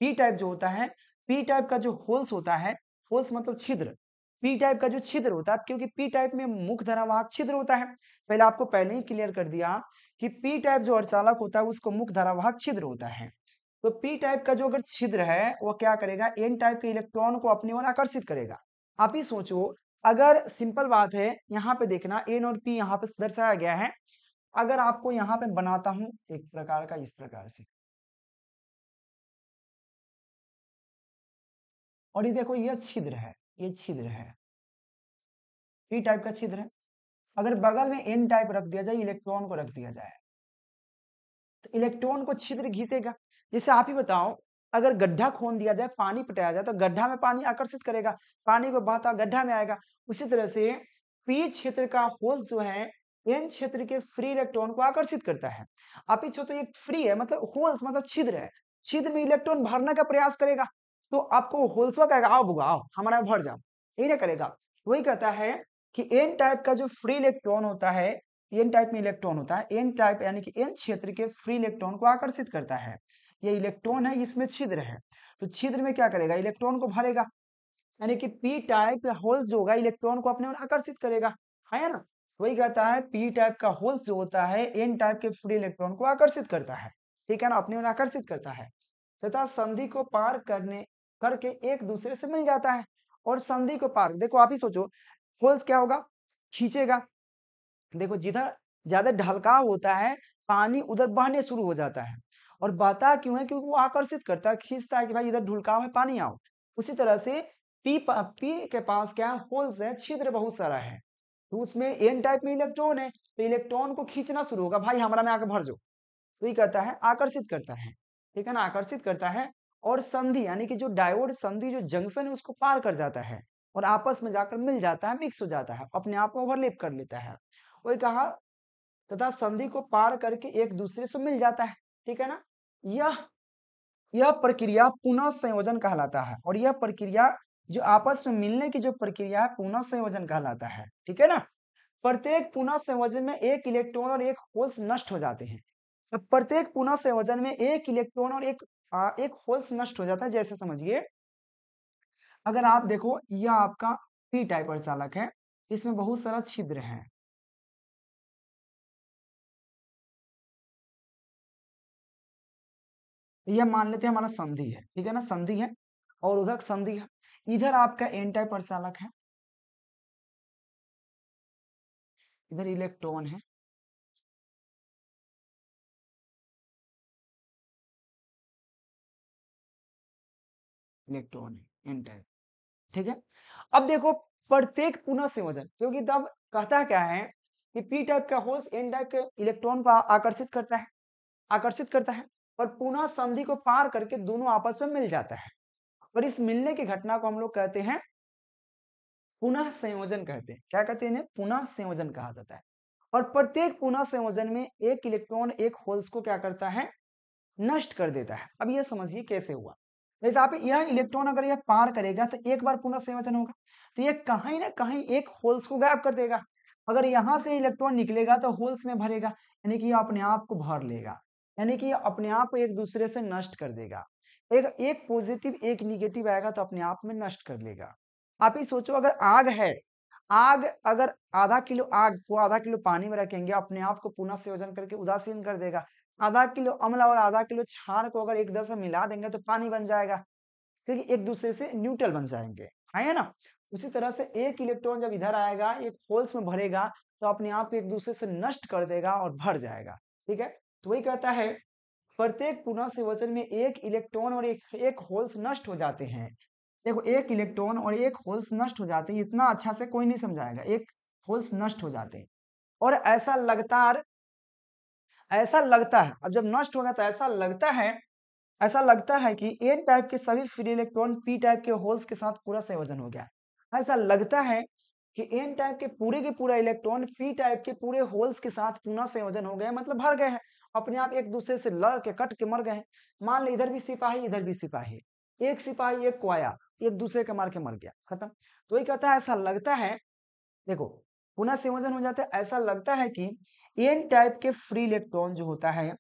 पी टाइप जो होता है पी टाइप का जो होल्स होता है होल्स मतलब छिद्र पी टाइप का जो छिद्र होता है क्योंकि पी टाइप में मुख धरावाहक छिद्र होता है पहले आपको पहले ही क्लियर कर दिया कि पी टाइप जो अर्चालक होता है उसको मुख धरावाहक छिद्र होता है तो पी टाइप का जो अगर छिद्र है वो क्या करेगा एन टाइप के इलेक्ट्रॉन को अपने ओर आकर्षित करेगा आप ही सोचो अगर सिंपल बात है यहाँ पे देखना एन और पी यहाँ पे दर्शाया गया है अगर आपको यहाँ पे बनाता हूं एक प्रकार का इस प्रकार से और ये देखो यह छिद्र है ये छिद्र है पी टाइप का छिद्र है अगर बगल में एन टाइप रख दिया जाए इलेक्ट्रॉन को रख दिया जाए तो इलेक्ट्रॉन को छिद्र घिसेगा जैसे आप ही बताओ अगर गड्ढा खोन दिया जाए पानी पटाया जाए तो गड्ढा में पानी आकर्षित करेगा पानी को बहता गड्ढा में आएगा उसी तरह से पी क्षेत्र का होल जो है एन क्षेत्र के फ्री इलेक्ट्रॉन को आकर्षित करता है आप ही छोटे तो फ्री है मतलब होल्स मतलब छिद्र है छिद्र में इलेक्ट्रॉन भरने का प्रयास करेगा तो आपको होलसवा कहेगा आओ बुगा आओ हमारा भर जाओ यही ना करेगा वही कहता है कि एन टाइप का जो फ्री इलेक्ट्रॉन होता है एन टाइप में इलेक्ट्रॉन होता है एन टाइप यानी कि एन क्षेत्र के फ्री इलेक्ट्रॉन को आकर्षित करता है ये इलेक्ट्रॉन है इसमें छिद्र है तो छिद्र में क्या करेगा इलेक्ट्रॉन को भरेगा यानी कि पी टाइप होल्स जो होगा इलेक्ट्रॉन को अपने आकर्षित करेगा है ना वही कहता है पी टाइप का होल्स जो होता है एन टाइप के फ्री इलेक्ट्रॉन को आकर्षित करता है ठीक है ना अपने आकर्षित करता है तथा संधि को पार करने करके एक दूसरे से मिल जाता है और संधि को पार देखो आप ही सोचो होल्स क्या होगा खींचेगा देखो जिधर ज्यादा ढलकाव होता है पानी उधर बहने शुरू हो जाता है और बहता क्यों है क्योंकि वो आकर्षित करता है खींचता है कि भाई इधर ढुलकाव है पानी आओ उसी तरह से पी पी के पास क्या है होल्स है छिद्र बहुत सारा है तो उसमें एन टाइप में इलेक्ट्रॉन है तो इलेक्ट्रॉन को खींचना शुरू होगा भाई हमारा में आके भर जो तो ये कहता है आकर्षित करता है ठीक है ना आकर्षित करता है और संधि यानी कि जो डायोड संधि जो जंक्शन है उसको पार कर जाता है और आपस में जाकर मिल जाता है मिक्स हो जाता है अपने आप को ओवरलेप कर लेता है वही कहा तथा संधि को पार करके एक दूसरे से मिल जाता है ठीक है ना यह यह प्रक्रिया पुनः संयोजन कहलाता है और यह प्रक्रिया जो आपस में मिलने की जो प्रक्रिया है पुनः संयोजन कहलाता है ठीक है ना प्रत्येक पुनः संयोजन में एक इलेक्ट्रॉन और एक होश नष्ट हो जाते हैं प्रत्येक पुनः संयोजन में एक इलेक्ट्रॉन और एक एक होल्स नष्ट हो जाता है जैसे समझिए अगर आप देखो यह आपका पी टाइप चालक है इसमें बहुत सारा छिद्र है यह मान लेते हैं हमारा संधि है ठीक है ना संधि है और उधर संधि है इधर आपका एन टाइप चालक है इधर इलेक्ट्रॉन है इलेक्ट्रॉन है एंटर ठीक है अब देखो प्रत्येक पुनः संयोजन क्योंकि तब कहता क्या है कि पी टाइप का होल्स एन टाइप के इलेक्ट्रॉन को आकर्षित करता है आकर्षित करता है और पुनः संधि को पार करके दोनों आपस में मिल जाता है और इस मिलने की घटना को हम लोग कहते हैं पुनः संयोजन कहते हैं क्या कहते हैं इन्हें पुनः संयोजन कहा जाता है और प्रत्येक पुनः संयोजन में एक इलेक्ट्रॉन एक होल्स को क्या करता है नष्ट कर देता है अब यह समझिए कैसे हुआ जैसे तो आप यह इलेक्ट्रॉन अगर यह पार करेगा तो एक बार पुनः संयोजन होगा तो ये कहीं ना कहीं एक होल्स को गायब कर देगा अगर यहाँ से इलेक्ट्रॉन निकलेगा तो होल्स में भरेगा यानी कि अपने आप को भर लेगा यानी कि अपने आप को एक दूसरे से नष्ट कर देगा एक एक पॉजिटिव एक निगेटिव आएगा तो अपने आप में नष्ट कर लेगा आप ही सोचो अगर आग है आग अगर आधा किलो आग को आधा किलो पानी में रखेंगे अपने आप को पुनः संयोजन करके उदासीन कर देगा आधा किलो अमला और आधा किलो क्षार को अगर एक दर से मिला देंगे तो पानी बन जाएगा क्योंकि एक दूसरे से न्यूट्रल बन जाएंगे है हाँ, ना उसी तरह से एक इलेक्ट्रॉन जब इधर आएगा एक होल्स में भरेगा तो अपने आप को एक दूसरे से नष्ट कर देगा और भर जाएगा ठीक है तो वही कहता है प्रत्येक पुनः संवचन में एक इलेक्ट्रॉन और एक एक होल्स नष्ट हो जाते हैं देखो एक इलेक्ट्रॉन और एक होल्स नष्ट हो जाते हैं इतना अच्छा से कोई नहीं समझाएगा एक होल्स नष्ट हो जाते हैं और ऐसा लगातार ऐसा लगता है अब जब नष्ट होगा तो ऐसा लगता है ऐसा लगता है कि एन टाइप के सभी फ्री इलेक्ट्रॉन पी टाइप के होल्स के साथ पूरा संयोजन हो गया ऐसा लगता है कि एन टाइप के पूरे के पूरा इलेक्ट्रॉन पी टाइप के पूरे होल्स के साथ पुनः संयोजन हो गए मतलब भर गए हैं अपने आप एक दूसरे से लड़ के कट के मर गए मान लो इधर भी सिपाही इधर भी सिपाही एक सिपाही एक को आया एक दूसरे के मार के मर गया खत्म तो ये कहता है ऐसा लगता है देखो पुनः संयोजन हो जाता है ऐसा लगता है कि एन टाइप के फ्री इलेक्ट्रॉन जो होता है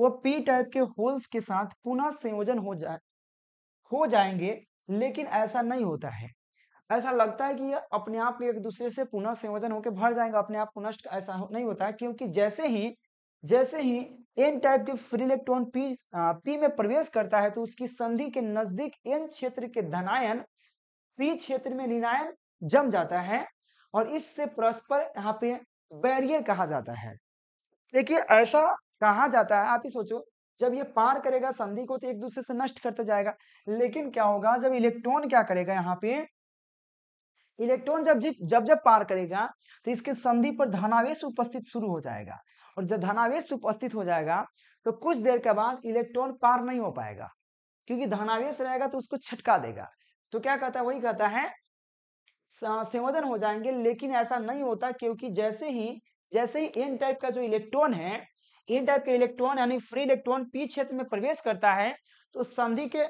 वो पी टाइप के होल्स के साथ पुनः संयोजन हो जाए हो जाएंगे लेकिन ऐसा नहीं होता है ऐसा लगता है कि ये अपने आप एक दूसरे से पुनः संयोजन होकर भर जाएंगे अपने आप पुनः ऐसा नहीं होता है क्योंकि जैसे ही जैसे ही एन टाइप के फ्री इलेक्ट्रॉन पी आ, पी में प्रवेश करता है तो उसकी संधि के नजदीक एन क्षेत्र के धनायन पी क्षेत्र में निनायन जम जाता है और इससे परस्पर यहाँ पे बैरियर कहा जाता है देखिए ऐसा कहा जाता है आप ही सोचो जब ये पार करेगा संधि को तो एक दूसरे से नष्ट करता जाएगा लेकिन क्या होगा जब इलेक्ट्रॉन क्या करेगा यहाँ पे इलेक्ट्रॉन जब जब जब जब पार करेगा तो इसके संधि पर धनावेश उपस्थित शुरू हो जाएगा और जब धनावेश उपस्थित हो जाएगा तो कुछ देर के बाद इलेक्ट्रॉन पार नहीं हो पाएगा क्योंकि धनावेश रहेगा तो उसको छटका देगा तो क्या कहता है वही कहता है संयोजन हो जाएंगे लेकिन ऐसा नहीं होता क्योंकि जैसे ही जैसे ही एन टाइप का जो इलेक्ट्रॉन है एन टाइप का इलेक्ट्रॉन यानी फ्री इलेक्ट्रॉन पी क्षेत्र में प्रवेश करता है तो संधि के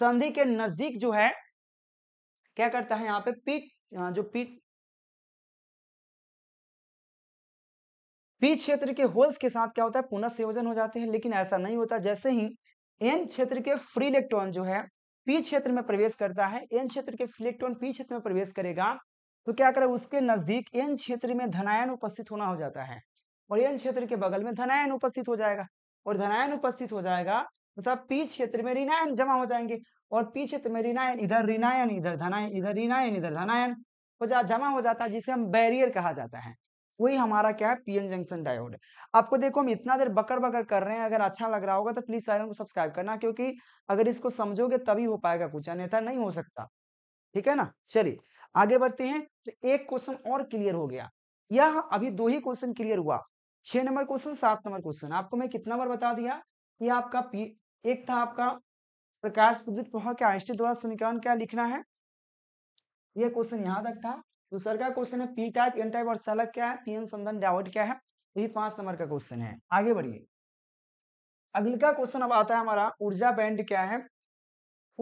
संधि के नजदीक जो है क्या करता है यहाँ पे पी जो पी पी क्षेत्र के होल्स के साथ क्या होता है पुनः संयोजन हो जाते हैं लेकिन ऐसा नहीं होता जैसे ही एन क्षेत्र के फ्री इलेक्ट्रॉन जो है पी क्षेत्र में प्रवेश करता है एन क्षेत्र के इलेक्ट्रॉन पी क्षेत्र में प्रवेश करेगा तो क्या करे उसके नजदीक एन क्षेत्र में धनायन उपस्थित होना हो जाता है और एन क्षेत्र के बगल में धनायन उपस्थित हो जाएगा और धनायन उपस्थित हो जाएगा तथा मतलब तो पी क्षेत्र में ऋणायन जमा हो जाएंगे और पी क्षेत्र में ऋणायन इधर ऋणायन इधर धनायन इधर ऋणायन इधर धनायन हो जा जमा हो जाता है जिसे हम बैरियर कहा जाता है वही हमारा क्या है पीएन जंक्शन डायोड है आपको देखो हम इतना देर बकर बकर कर रहे हैं अगर अच्छा लग रहा होगा तो प्लीज चैनल को सब्सक्राइब करना क्योंकि अगर इसको समझोगे तभी हो पाएगा कुछ अन्यथा नहीं हो सकता ठीक है ना चलिए आगे बढ़ते हैं तो एक क्वेश्चन और क्लियर हो गया यह अभी दो ही क्वेश्चन क्लियर हुआ छह नंबर क्वेश्चन सात नंबर क्वेश्चन आपको मैं कितना बार बता दिया ये आपका पी एक था आपका प्रकाश विद्युत प्रवाह के आइंस्टीन द्वारा समीकरण क्या लिखना है यह क्वेश्चन यहां तक था दूसर का क्वेश्चन है पी टाइप एन टाइप और चालक क्या है पीएन संधन डायोड क्या है वही पांच नंबर का क्वेश्चन है आगे बढ़िए अगले का क्वेश्चन अब आता है हमारा ऊर्जा बैंड क्या है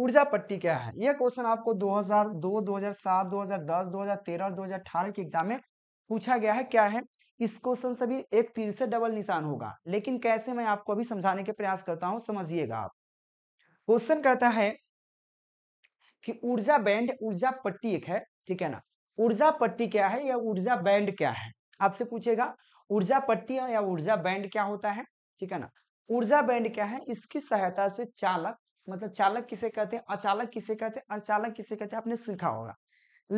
ऊर्जा पट्टी क्या है यह क्वेश्चन आपको 2002, 2007, 2010, 2013 और 2018 के एग्जाम में पूछा गया है क्या है इस क्वेश्चन से भी एक तीर से डबल निशान होगा लेकिन कैसे मैं आपको अभी समझाने के प्रयास करता हूं समझिएगा आप क्वेश्चन कहता है कि ऊर्जा बैंड ऊर्जा पट्टी एक है ठीक है ना ऊर्जा पट्टी क्या है या ऊर्जा बैंड क्या है आपसे पूछेगा ऊर्जा पट्टी या ऊर्जा बैंड क्या होता है ठीक है ना ऊर्जा बैंड क्या है इसकी सहायता से चालक मतलब चालक किसे कहते हैं अचालक किसे कहते हैं अचालक किसे कहते हैं आपने सीखा होगा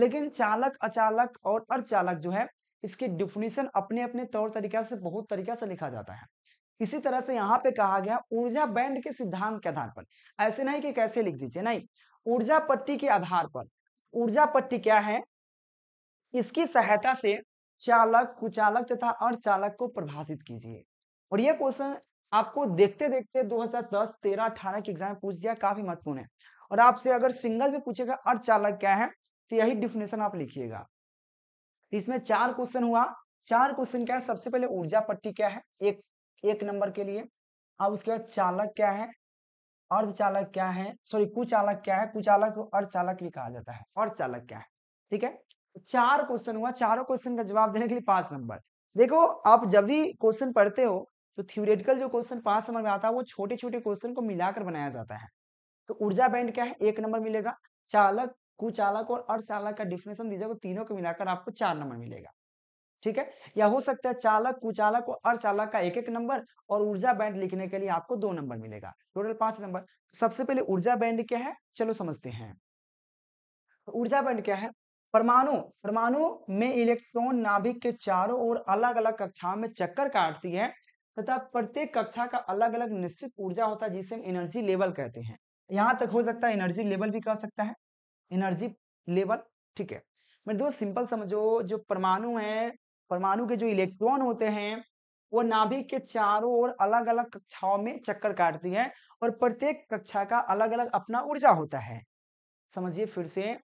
लेकिन चालक अचालक और अचालक जो है इसकी डिफिनेशन अपने अपने तौर तरीके से बहुत तरीका से लिखा जाता है इसी तरह से यहाँ पे कहा गया ऊर्जा बैंड के सिद्धांत के आधार पर ऐसे नहीं कि कैसे लिख दीजिए नहीं ऊर्जा पट्टी के आधार पर ऊर्जा पट्टी क्या है इसकी सहायता से चालक कुचालक तथा चालक को परिभाषित कीजिए और यह क्वेश्चन आपको देखते देखते 2010 13 18 के एग्जाम पूछ दिया काफी महत्वपूर्ण है और आपसे अगर सिंगल भी पूछेगा अर्धचालक क्या है तो यही डिफिनेशन आप लिखिएगा इसमें चार क्वेश्चन हुआ चार क्वेश्चन क्या है सबसे पहले ऊर्जा पट्टी क्या है एक एक नंबर के लिए अब उसके बाद चालक क्या है अर्धचालक क्या है सॉरी कुचालक क्या है कुचालक और चालक भी कहा जाता है और चालक क्या है ठीक है चार क्वेश्चन हुआ चारों क्वेश्चन का जवाब देने के लिए पांच नंबर देखो आप जब भी क्वेश्चन पढ़ते हो तो थ्योरेटिकल जो क्वेश्चन पांच नंबर में आता है वो छोटे छोटे क्वेश्चन को मिलाकर बनाया जाता है तो ऊर्जा बैंड क्या है एक नंबर मिलेगा चालक कुचालक और अर्धचालक का डिफिनेशन दीजिए तो तीनों को मिलाकर आपको चार नंबर मिलेगा ठीक है या हो सकता है चालक कुचालक और अर्धचालक का एक एक नंबर और ऊर्जा बैंड लिखने के लिए आपको दो नंबर मिलेगा टोटल पांच नंबर सबसे पहले ऊर्जा बैंड क्या है चलो समझते हैं ऊर्जा बैंड क्या है परमाणु परमाणु में इलेक्ट्रॉन नाभिक के चारों ओर अलग अलग कक्षाओं में चक्कर काटती है तथा प्रत्येक कक्षा का अलग अलग निश्चित ऊर्जा होता है जिसे हम एनर्जी लेवल कहते हैं यहाँ तक हो सकता है एनर्जी लेवल भी कह सकता है एनर्जी लेवल ठीक है मेरे दोस्त सिंपल समझो जो परमाणु है परमाणु के जो इलेक्ट्रॉन होते हैं वो नाभिक के चारों ओर अलग अलग कक्षाओं में चक्कर काटती है और प्रत्येक कक्षा का अलग अलग अपना ऊर्जा होता है समझिए फिर से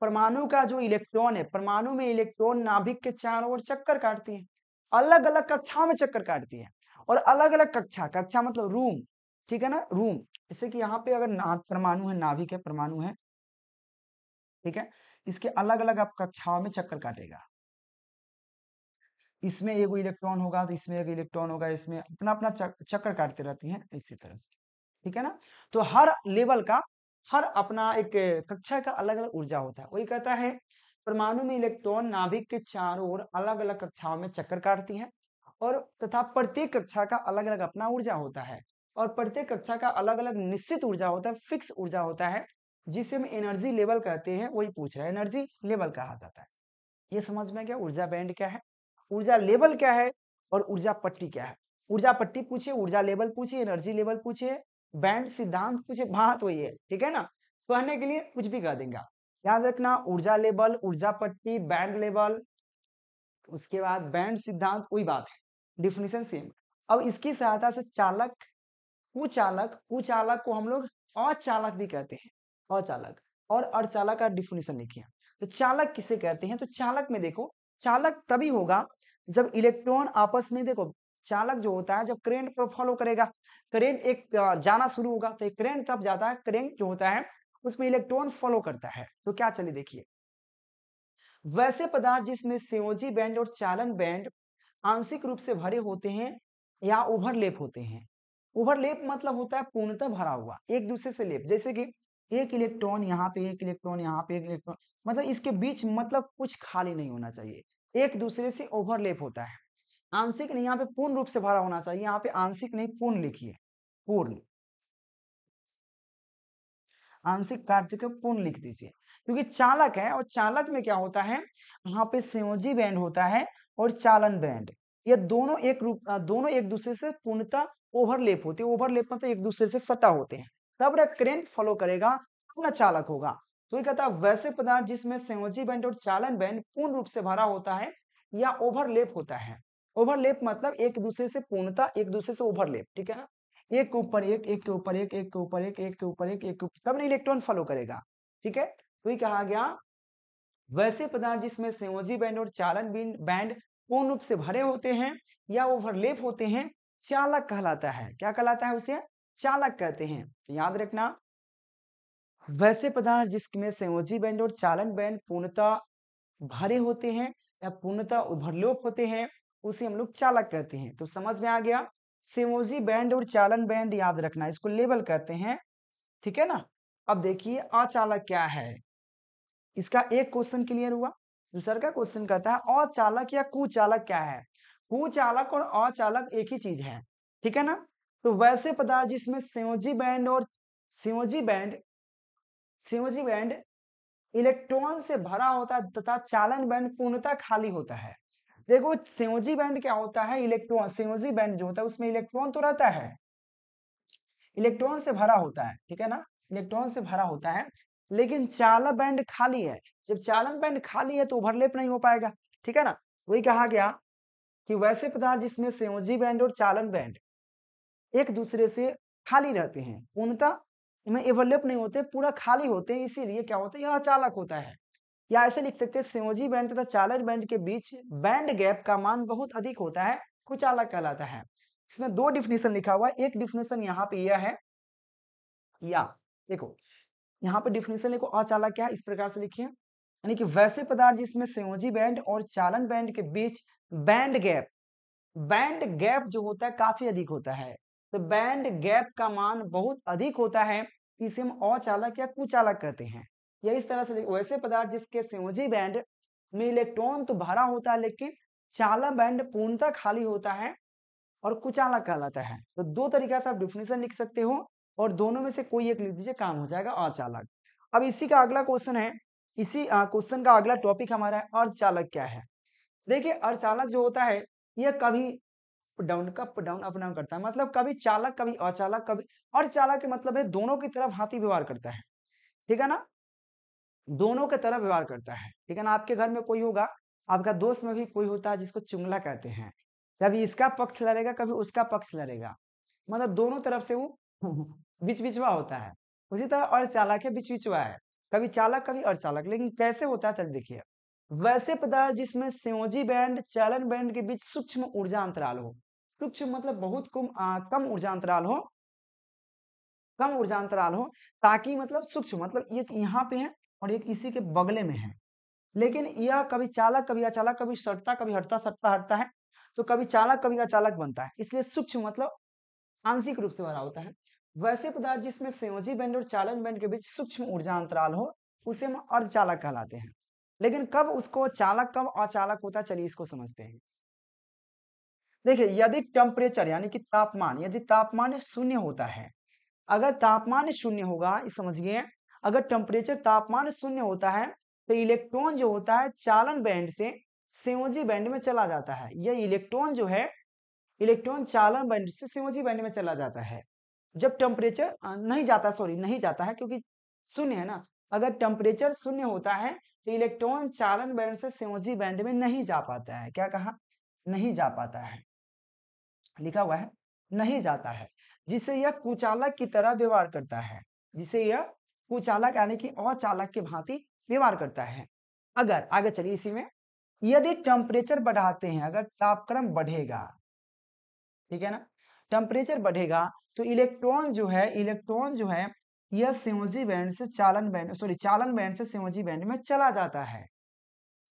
परमाणु का जो इलेक्ट्रॉन है परमाणु में इलेक्ट्रॉन नाभिक के चारों ओर चक्कर काटती है अलग अलग कक्षाओं में चक्कर काटती है और अलग अलग कक्षा कक्षा मतलब रूम ठीक है ना रूम जैसे कि यहाँ पे अगर ना परमाणु है नाभिक है परमाणु है ठीक है इसके अलग अलग आप कक्षाओं में चक्कर काटेगा इसमें एक इलेक्ट्रॉन होगा तो इसमें एक इलेक्ट्रॉन होगा इसमें अपना अपना चक्कर काटते रहती है इसी तरह से ठीक है ना तो हर लेवल का हर अपना एक कक्षा का अलग अलग ऊर्जा होता है वही कहता है परमाणु में इलेक्ट्रॉन नाभिक के चारों ओर अलग अलग कक्षाओं में चक्कर काटती है और तथा प्रत्येक कक्षा का अलग अलग अपना ऊर्जा होता है और प्रत्येक कक्षा का अलग अलग निश्चित ऊर्जा होता है फिक्स ऊर्जा होता है जिसे हम एनर्जी लेवल कहते हैं वही पूछ रहे हैं एनर्जी लेवल कहा जाता है ये समझ में क्या ऊर्जा बैंड क्या है ऊर्जा लेवल क्या है और ऊर्जा पट्टी क्या है ऊर्जा पट्टी पूछिए ऊर्जा लेवल पूछिए एनर्जी लेवल पूछिए बैंड सिद्धांत कुछ बात हुई है ठीक है ना कहने के लिए कुछ भी कह देंगे याद रखना ऊर्जा लेवल ऊर्जा पट्टी बैंड लेवल उसके बाद बैंड सिद्धांत वही बात है डिफिनेशन सेम अब इसकी सहायता से चालक कुचालक कुचालक को हम लोग अचालक भी कहते हैं अचालक और अचालक का डिफिनेशन लिखिए तो चालक किसे कहते हैं तो चालक में देखो चालक तभी होगा जब इलेक्ट्रॉन आपस में देखो चालक जो होता है जब क्रेन पर फॉलो करेगा क्रेन एक जाना शुरू होगा तो क्रेन तब जाता है क्रेन जो होता है उसमें इलेक्ट्रॉन फॉलो करता है तो क्या चलिए देखिए वैसे पदार्थ जिसमें संयोजी बैंड और चालन बैंड आंशिक रूप से भरे होते हैं या ओवरलेप होते हैं ओवरलेप मतलब होता है पूर्णतः भरा हुआ एक दूसरे से लेप जैसे कि एक इलेक्ट्रॉन यहाँ पे एक इलेक्ट्रॉन यहाँ पे एक इलेक्ट्रॉन मतलब इसके बीच मतलब कुछ खाली नहीं होना चाहिए एक दूसरे से ओवरलेप होता है आंशिक नहीं यहाँ पे पूर्ण रूप से भरा होना चाहिए यहाँ पे आंशिक नहीं पूर्ण लिखिए पूर्ण आंशिक कार्य को पूर्ण लिख दीजिए क्योंकि चालक है और चालक में क्या होता है वहां पे संयोजी बैंड होता है और चालन बैंड ये दोनों एक रूप दोनों एक दूसरे से पूर्णता ओवरलेप होते हैं ओवरलेप मतलब एक दूसरे से सटा होते हैं तब ना करेंट फॉलो करेगा तब ना चालक होगा तो ये कहता है वैसे पदार्थ जिसमें संयोजी बैंड और चालन बैंड पूर्ण रूप से भरा होता है या ओवरलेप होता है ओवरलेप मतलब एक दूसरे से पूर्णता एक दूसरे से ओवरलेप ठीक है ना एक के ऊपर एक एक के ऊपर एक एक के ऊपर एक एक के ऊपर एक एक तब ना इलेक्ट्रॉन फॉलो करेगा ठीक है तो ये कहा गया वैसे पदार्थ जिसमें संयोजी बैंड और चालन बैंड पूर्ण रूप से भरे होते हैं या ओवरलेप होते हैं चालक कहलाता है क्या कहलाता है उसे चालक कहते हैं तो याद रखना वैसे पदार्थ जिसमें संयोजी बैंड और चालन बैंड पूर्णता भरे होते हैं या पूर्णता ओवरलोप होते हैं उसे हम लोग चालक कहते हैं तो समझ में आ गया सिमोजी बैंड और चालन बैंड याद रखना इसको लेबल कहते हैं ठीक है ना अब देखिए अचालक क्या है इसका एक क्वेश्चन क्लियर हुआ दूसर का क्वेश्चन कहता है अचालक या कुचालक क्या है कुचालक और अचालक एक ही चीज है ठीक है ना तो वैसे पदार्थ जिसमें सिमोजी बैंड और सिमोजी बैंड सिमोजी बैंड इलेक्ट्रॉन से भरा होता है तथा चालन बैंड पूर्णता खाली होता है देखो संयोजी बैंड क्या होता है इलेक्ट्रॉन संयोजी बैंड जो होता है उसमें इलेक्ट्रॉन तो रहता है इलेक्ट्रॉन से भरा होता है ठीक है ना इलेक्ट्रॉन से भरा होता है लेकिन चालक बैंड खाली है जब चालन बैंड खाली है तो ओवरलेप नहीं हो पाएगा ठीक है ना वही कहा गया कि वैसे पदार्थ जिसमें संयोजी बैंड और चालन बैंड एक दूसरे से खाली रहते हैं उनका में एवरलेप नहीं होते पूरा खाली होते हैं इसीलिए क्या होता है यह अचालक होता है या ऐसे लिख सकते हैं सिमोजी बैंड तथा चालर बैंड के बीच बैंड गैप का मान बहुत अधिक होता है कुछ अलग कहलाता है इसमें दो डिफिनेशन लिखा हुआ है एक डिफिनेशन यहाँ पे यह है या देखो यहाँ पे डिफिनेशन लिखो अचालक क्या है इस प्रकार से लिखिए यानी कि वैसे पदार्थ जिसमें संयोजी बैंड और चालन बैंड के बीच बैंड गैप बैंड गैप जो होता है काफी अधिक होता है तो बैंड गैप का मान बहुत अधिक होता है इसे हम अचालक या कुचालक कहते हैं या इस तरह से वैसे पदार्थ जिसके संयोजी बैंड में इलेक्ट्रॉन तो भरा होता है लेकिन चाला बैंड पूर्णतः खाली होता है और कुचाला कहलाता है तो दो तरीका से आप डिफिनेशन लिख सकते हो और दोनों में से कोई एक लिख दीजिए काम हो जाएगा अचालक अब इसी का अगला क्वेश्चन है इसी क्वेश्चन का अगला टॉपिक हमारा है अर्धचालक क्या है देखिए अर्धचालक जो होता है यह कभी डाउन का डाउन अप डाउन करता है मतलब कभी चालक कभी अचालक कभी अर्धचालक के मतलब है दोनों की तरफ हाथी व्यवहार करता है ठीक है ना दोनों के तरह व्यवहार करता है लेकिन आपके घर में कोई होगा आपका दोस्त में भी कोई होता है जिसको चुंगला कहते हैं कभी इसका पक्ष लड़ेगा कभी उसका पक्ष लड़ेगा मतलब दोनों तरफ से वो बीच बिचवा होता है उसी तरह और चालक है बीच बिचवा है कभी चालक कभी और चालक लेकिन कैसे होता है तब देखिए वैसे पदार्थ जिसमें संयोजी बैंड चालन बैंड के बीच सूक्ष्म ऊर्जा अंतराल हो सूक्ष्म मतलब बहुत कम कम ऊर्जा अंतराल हो कम ऊर्जा अंतराल हो ताकि मतलब सूक्ष्म मतलब ये यहाँ पे है और एक इसी के बगले में है लेकिन यह कभी चालक कभी अचालक कभी सटता कभी हटता सटता हटता है तो कभी चालक कभी अचालक बनता है इसलिए सूक्ष्म मतलब आंशिक रूप से भरा होता है वैसे पदार्थ जिसमें संयोजी बैंड और चालन बैंड के बीच सूक्ष्म ऊर्जा अंतराल हो उसे हम अर्धचालक कहलाते हैं लेकिन कब उसको चालक कब अचालक होता है चलिए इसको समझते हैं देखिए यदि टेम्परेचर यानी कि तापमान यदि तापमान शून्य होता है अगर तापमान शून्य होगा समझिए अगर टेम्परेचर तापमान शून्य होता है तो इलेक्ट्रॉन जो होता है चालन बैंड से सेवजी बैंड में चला जाता है यह इलेक्ट्रॉन जो है इलेक्ट्रॉन चालन बैंड से सेवजी बैंड में चला जाता है जब टेम्परेचर नहीं जाता सॉरी नहीं जाता है क्योंकि शून्य है ना अगर टेम्परेचर शून्य होता है तो इलेक्ट्रॉन चालन बैंड से सेवजी बैंड में नहीं जा पाता है क्या कहा नहीं जा पाता है लिखा हुआ है नहीं जाता है जिसे यह कुचालक की तरह व्यवहार करता है जिसे यह कुचालक यानी कि अचालक की भांति व्यवहार करता है अगर आगे चलिए इसी में यदि टेम्परेचर बढ़ाते हैं अगर तापक्रम बढ़ेगा ठीक है ना टेम्परेचर बढ़ेगा तो इलेक्ट्रॉन जो है इलेक्ट्रॉन जो है यह सिमोजी बैंड से चालन बैंड सॉरी चालन बैंड से सिमोजी बैंड में चला जाता है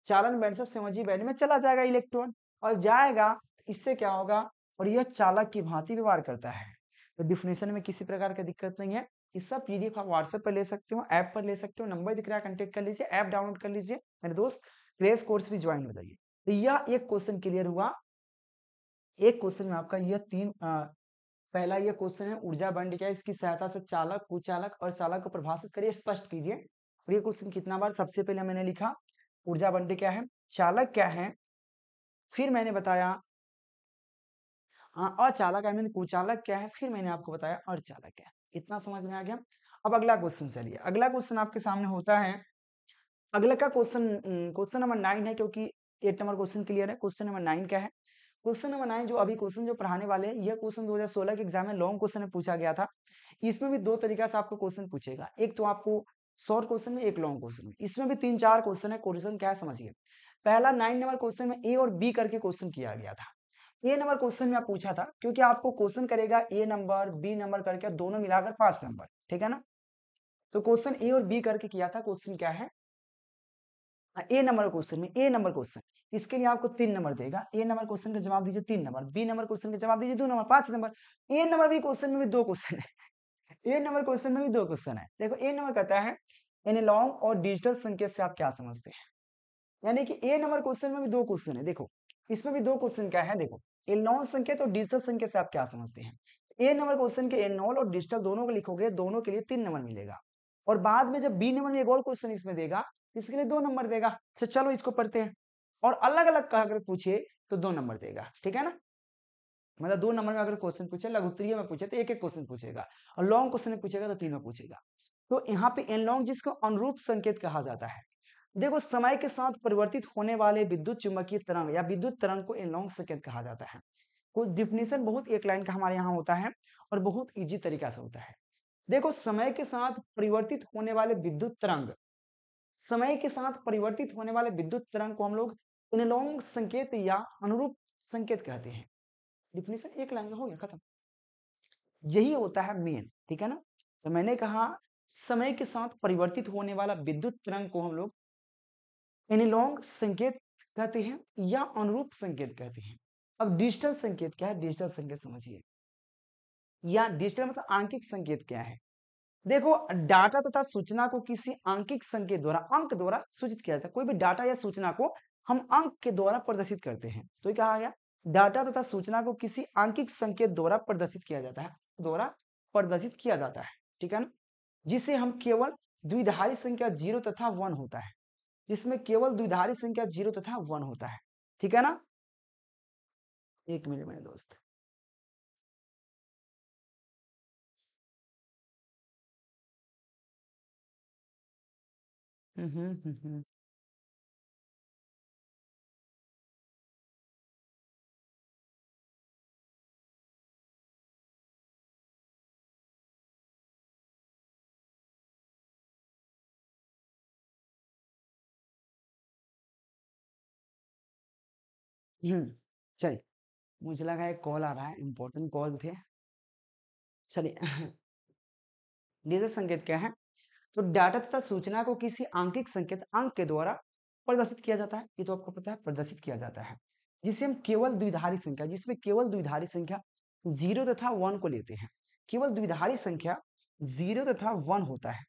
चालन बैंड से सिमोजी बैंड में चला जाएगा इलेक्ट्रॉन और जाएगा इससे क्या होगा और यह चालक की भांति व्यवहार करता है तो डिफिनेशन में किसी प्रकार की दिक्कत नहीं है ये सब पीडीएफ आप व्हाट्सएप पर ले सकते हो ऐप पर ले सकते हो नंबर दिख रहा है कॉन्टेक्ट कर लीजिए ऐप डाउनलोड कर लीजिए मेरे दोस्त क्रेस कोर्स भी ज्वाइन हो जाइए तो यह एक क्वेश्चन क्लियर हुआ एक क्वेश्चन में आपका यह तीन आ, पहला यह क्वेश्चन है ऊर्जा बंड क्या इसकी सहायता से चालक कुचालक और चालक को परिभाषित करिए स्पष्ट कीजिए और ये क्वेश्चन कितना बार सबसे पहले मैंने लिखा ऊर्जा बंड क्या है चालक क्या है फिर मैंने बताया अचालक आई मीन कुचालक क्या है फिर मैंने आपको बताया और चालक क्या है इतना समझ में आ गया अब अगला क्वेश्चन चलिए अगला क्वेश्चन आपके सामने होता है अगला का क्वेश्चन क्वेश्चन नंबर नाइन है क्योंकि एट नंबर क्वेश्चन क्लियर है क्वेश्चन नंबर नाइन क्या है क्वेश्चन नंबर नाइन जो अभी क्वेश्चन जो पढ़ाने वाले हैं यह क्वेश्चन सोलह के एग्जाम में लॉन्ग क्वेश्चन में पूछा गया था इसमें भी दो तरीका से आपको क्वेश्चन पूछेगा एक तो आपको शॉर्ट क्वेश्चन में एक लॉन्ग क्वेश्चन में इसमें भी तीन चार क्वेश्चन है क्वेश्चन क्या समझिए पहला नाइन नंबर क्वेश्चन में ए और बी करके क्वेश्चन किया गया था ए नंबर क्वेश्चन में पूछा था क्योंकि आपको क्वेश्चन करेगा ए नंबर बी नंबर करके दोनों मिलाकर पांच नंबर ठीक है ना तो क्वेश्चन ए और बी करके किया था क्वेश्चन क्या है ए नंबर क्वेश्चन में ए नंबर क्वेश्चन इसके लिए आपको तीन नंबर देगा ए नंबर क्वेश्चन का जवाब दीजिए तीन नंबर बी नंबर क्वेश्चन का जवाब दीजिए दो नंबर पांच नंबर ए नंबर भी क्वेश्चन में भी दो क्वेश्चन है ए नंबर क्वेश्चन में भी दो क्वेश्चन है देखो ए नंबर कहता है एनालॉग और डिजिटल संकेत से आप क्या समझते हैं यानी कि ए नंबर क्वेश्चन में भी दो क्वेश्चन है देखो इसमें भी दो क्वेश्चन क्या है देखो एनॉल संख्या तो डिजिटल संख्या से आप क्या समझते हैं ए नंबर क्वेश्चन के एनॉल और डिजिटल दोनों को लिखोगे दोनों के लिए तीन नंबर मिलेगा और बाद में जब बी नंबर में एक और क्वेश्चन इसमें देगा इसके लिए दो नंबर देगा तो चलो इसको पढ़ते हैं और अलग अलग का अगर पूछे तो दो नंबर देगा ठीक है ना मतलब दो नंबर में अगर क्वेश्चन पूछे लघुत्तरीय में पूछे तो एक एक क्वेश्चन पूछेगा और लॉन्ग क्वेश्चन में पूछेगा तो तीनों पूछेगा तो यहाँ पे एनलॉन्ग जिसको अनुरूप संकेत कहा जाता है देखो समय के साथ परिवर्तित होने वाले विद्युत चुंबकीय तरंग या विद्युत तरंग को एलोंग संकेत कहा जाता है कुछ डिफिनेशन बहुत एक लाइन का हमारे यहाँ होता है और बहुत इजी तरीका से होता है देखो समय के साथ परिवर्तित होने वाले विद्युत तरंग समय के साथ परिवर्तित होने वाले विद्युत तरंग को हम लोग एनलोंग संकेत या अनुरूप संकेत कहते हैं डिफिनेशन एक लाइन हो गया खत्म यही होता है मेन ठीक है ना तो मैंने कहा समय के साथ परिवर्तित होने वाला विद्युत तरंग को हम लोग एनिलोंग संकेत कहते हैं या अनुरूप संकेत कहते हैं अब डिजिटल संकेत क्या है डिजिटल संकेत समझिए या डिजिटल मतलब आंकिक संकेत क्या है देखो डाटा तथा सूचना को किसी आंकिक संकेत द्वारा अंक द्वारा सूचित किया जाता है कोई भी डाटा या सूचना को हम अंक के द्वारा प्रदर्शित करते हैं तो कहा गया डाटा तथा सूचना को किसी आंकिक संकेत द्वारा प्रदर्शित किया जाता है द्वारा प्रदर्शित किया जाता है ठीक है ना जिसे हम केवल द्विधारी संख्या जीरो तथा वन होता है जिसमें केवल द्विधारी संख्या जीरो तथा वन होता है ठीक है ना एक मिनट मेरे दोस्त हम्म हम्म हम्म, हम्म। हम्म, चलिए मुझे लगा एक कॉल आ रहा है इम्पोर्टेंट कॉल थे चलिए डिजिटल संकेत क्या है तो डाटा तथा सूचना को किसी आंकिक संकेत अंक के द्वारा प्रदर्शित किया जाता है ये तो आपको पता है प्रदर्शित किया जाता है जिसे हम केवल द्विधारी संख्या जिसमें केवल द्विधारी संख्या जीरो तथा वन को लेते हैं केवल द्विधारी संख्या जीरो तथा वन होता है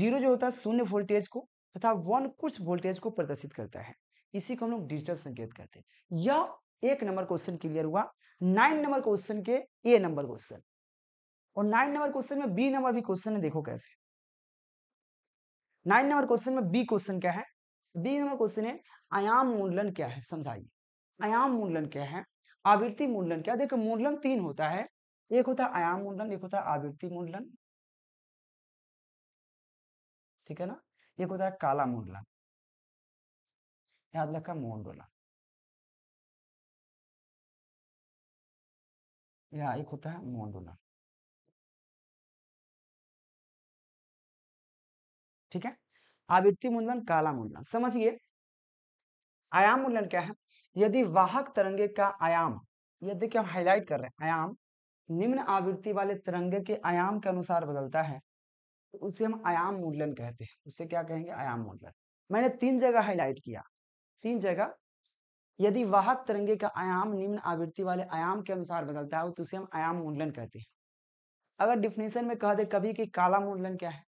जीरो जो होता है शून्य वोल्टेज को तथा वन कुछ वोल्टेज को प्रदर्शित करता है इसी को हम लोग डिजिटल संकेत कहते हैं यह एक नंबर क्वेश्चन क्लियर हुआ नाइन नंबर क्वेश्चन के ए नंबर क्वेश्चन और नाइन नंबर क्वेश्चन में बी नंबर भी क्वेश्चन है देखो कैसे नाइन नंबर क्वेश्चन में बी क्वेश्चन क्या है बी नंबर क्वेश्चन है आयाम मूल्यन क्या है समझाइए आयाम मूल्यन क्या है आवृत्ति मूल्यन क्या देखो मूल्यन तीन होता है एक होता है आयाम मूल्यन एक होता है आवृत्ति मूल्यन ठीक है ना एक होता है काला मूल्यन याद रखा मोन डोला या एक होता है मोन डोला ठीक है आवृत्ति मूलन काला मूलन समझिए आयाम मूल्यन क्या है यदि वाहक तरंगे का आयाम यदि हम हाईलाइट कर रहे हैं आयाम निम्न आवृत्ति वाले तरंगे के आयाम के अनुसार बदलता है तो उसे हम आयाम मूल्यन कहते हैं उसे क्या कहेंगे आयाम मूल्यन मैंने तीन जगह हाईलाइट किया तीन जगह यदि वाहक तरंगे का आयाम निम्न आवृत्ति वाले आयाम के अनुसार बदलता है तो उसे हम आयाम मूल्यन कहते हैं अगर डिफिनेशन में कह दे कभी कि काला मूल्यन क्या है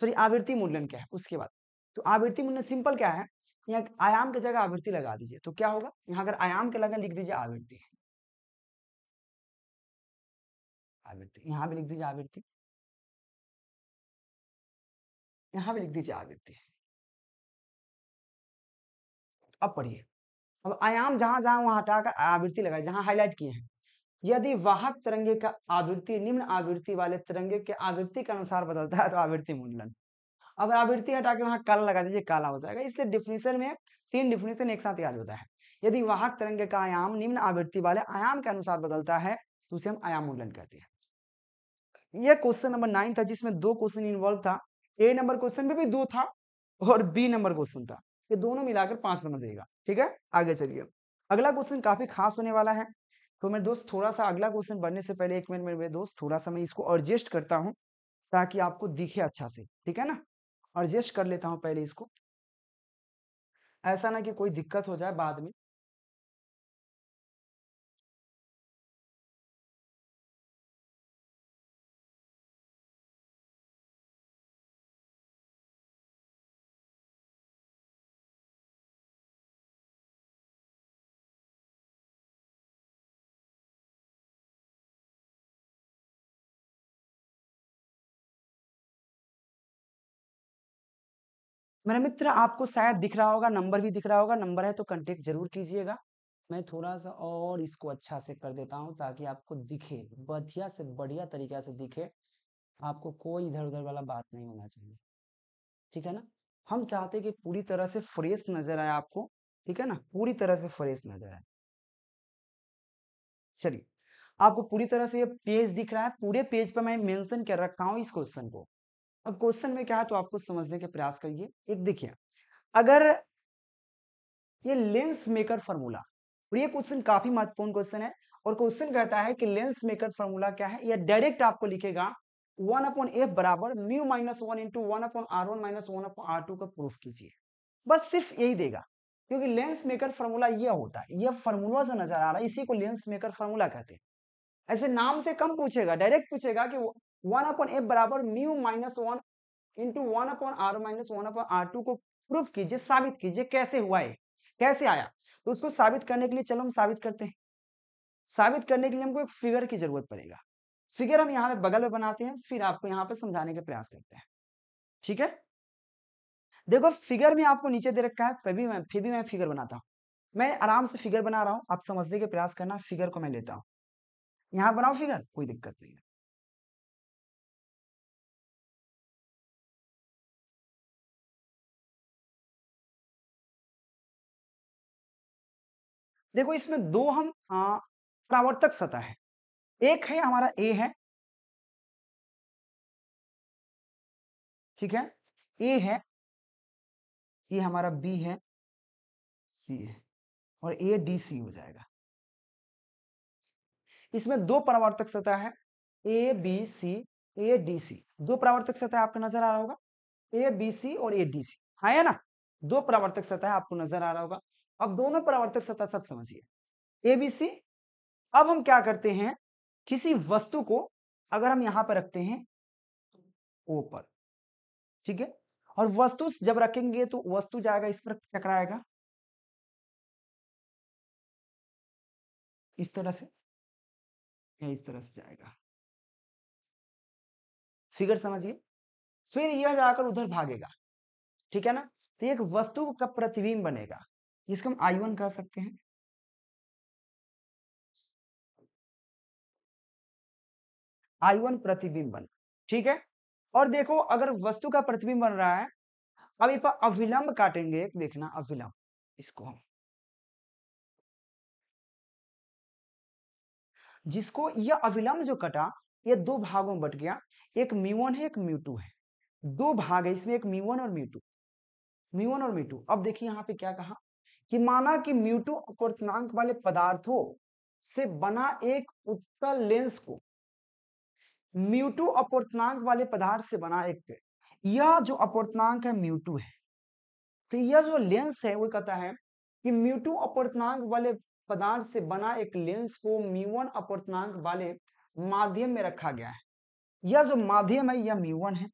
सॉरी आवृत्ति मूल्यन क्या है उसके बाद तो आवृत्ति मूल्यन सिंपल क्या है यहाँ आयाम की जगह आवृत्ति लगा दीजिए तो क्या होगा यहाँ अगर आयाम के लगे लिख दीजिए आवृत्ति आवृत्ति यहाँ भी लिख दीजिए आवृत्ति यहाँ भी लिख दीजिए आवृत्ति अब पढ़िए अब आयाम जहां जहां वहां हटाकर आवृत्ति लगाए जहां हाईलाइट किए हैं यदि वाहक तरंगे का आवृत्ति निम्न आवृत्ति वाले तरंगे के आवृत्ति के अनुसार बदलता है तो आवृत्ति मूल्यन अब आवृत्ति हटा के वहां काला लगा दीजिए काला हो जाएगा इसलिए डिफिनेशन में तीन डिफिनेशन एक साथ याद होता है यदि वाहक तरंगे का आयाम निम्न आवृत्ति वाले आयाम के अनुसार बदलता है तो उसे हम आयाम मूल्यन कहते हैं यह क्वेश्चन नंबर नाइन था जिसमें दो क्वेश्चन इन्वॉल्व था ए नंबर क्वेश्चन में भी दो था और बी नंबर क्वेश्चन था ये दोनों मिलाकर पांच नंबर देगा ठीक है आगे चलिए अगला क्वेश्चन काफी खास होने वाला है तो मेरे दोस्त थोड़ा सा अगला क्वेश्चन बनने से पहले एक मिनट मेरे दोस्त थोड़ा सा मैं इसको एडजस्ट करता हूँ ताकि आपको दिखे अच्छा से ठीक है ना एडजस्ट कर लेता हूँ पहले इसको ऐसा ना कि कोई दिक्कत हो जाए बाद में मेरा मित्र आपको शायद दिख रहा होगा नंबर भी दिख रहा होगा नंबर है तो कंटेक्ट जरूर कीजिएगा मैं थोड़ा सा और इसको अच्छा से कर देता हूँ ताकि आपको दिखे बढ़िया से बढ़िया तरीके से दिखे आपको कोई इधर उधर वाला बात नहीं होना चाहिए ठीक है ना हम चाहते कि पूरी तरह से फ्रेश नजर आए आपको ठीक है ना पूरी तरह से फ्रेश नजर आए चलिए आपको पूरी तरह से ये पेज दिख रहा है पूरे पेज पर मैं मेंशन कर रखा हूँ इस क्वेश्चन को अब क्वेश्चन में क्या है तो आपको समझने के प्रयास करिए एक देखिए अगर ये लेंस मेकर फॉर्मूला और ये क्वेश्चन काफी महत्वपूर्ण क्वेश्चन है और क्वेश्चन कहता है कि लेंस मेकर फॉर्मूला क्या है यह डायरेक्ट आपको लिखेगा वन अपॉन एफ बराबर mu minus one into one upon r one minus one upon r two का प्रूफ कीजिए बस सिर्फ यही देगा क्योंकि लेंस मेकर फॉर्मूला यह होता है यह फॉर्मूला जो नजर आ रहा है इसी को लेंस मेकर फॉर्मूला कहते हैं ऐसे नाम से कम पूछेगा डायरेक्ट पूछेगा कि वन अपॉन एफ बराबर mu minus one into one upon r minus one upon r two को प्रूफ कीजिए साबित कीजिए कैसे हुआ है कैसे आया तो उसको साबित करने के लिए चलो हम साबित करते हैं साबित करने के लिए हमको एक फिगर की जरूरत पड़ेगा फिगर हम यहाँ पे बगल में बनाते हैं फिर आपको यहाँ पे समझाने का प्रयास करते हैं ठीक है देखो फिगर में आपको नीचे दे रखा है फिर भी मैं फिर भी मैं फिगर बनाता हूँ मैं आराम से फिगर बना रहा हूँ आप समझने के प्रयास करना फिगर को मैं लेता हूँ यहाँ बनाओ फिगर कोई दिक्कत नहीं है देखो इसमें दो हम प्रावर्तक सतह है एक है हमारा ए है ठीक है ए है ये हमारा बी है सी है और ए डी सी हो जाएगा इसमें दो प्रावर्तक सतह है A B C A D C दो प्रावर्तक सतह आपको नजर आ रहा होगा ए बी सी और ए डी सी हाँ है ना दो प्रावर्तक सतह आपको नजर आ रहा होगा अब दोनों परावर्तक सतह सब समझिए एबीसी अब हम क्या करते हैं किसी वस्तु को अगर हम यहां पर रखते हैं ओ पर ठीक है और वस्तु जब रखेंगे तो वस्तु जाएगा इस पर टकराएगा इस तरह से या इस तरह से जाएगा फिगर समझिए फिर यह जाकर उधर भागेगा ठीक है ना तो एक वस्तु का प्रतिबिंब बनेगा जिसको हम आई वन कह सकते हैं आई वन प्रतिबिंब बन ठीक है और देखो अगर वस्तु का प्रतिबिंब बन रहा है अब एक अविलंब काटेंगे एक देखना अविलंब इसको हम जिसको यह अविलंब जो कटा यह दो भागों में बट गया एक म्यूवन है एक म्यूटू है दो भाग है इसमें एक म्यूवन और म्यूटू म्यूवन और म्यूटू अब देखिए यहां पे क्या कहा कि माना कि म्यूटो अपवर्तनांक वाले पदार्थों से बना एक उत्तल लेंस को म्यूटो अपवर्तनांक वाले पदार्थ से बना एक यह जो अपवर्तनांक है म्यूटू है तो यह जो लेंस है वो कहता है कि म्यूटू अपवर्तनांक वाले पदार्थ से बना एक लेंस को म्यूवन अपवर्तनांक वाले माध्यम में रखा गया है यह जो माध्यम है यह म्यूवन है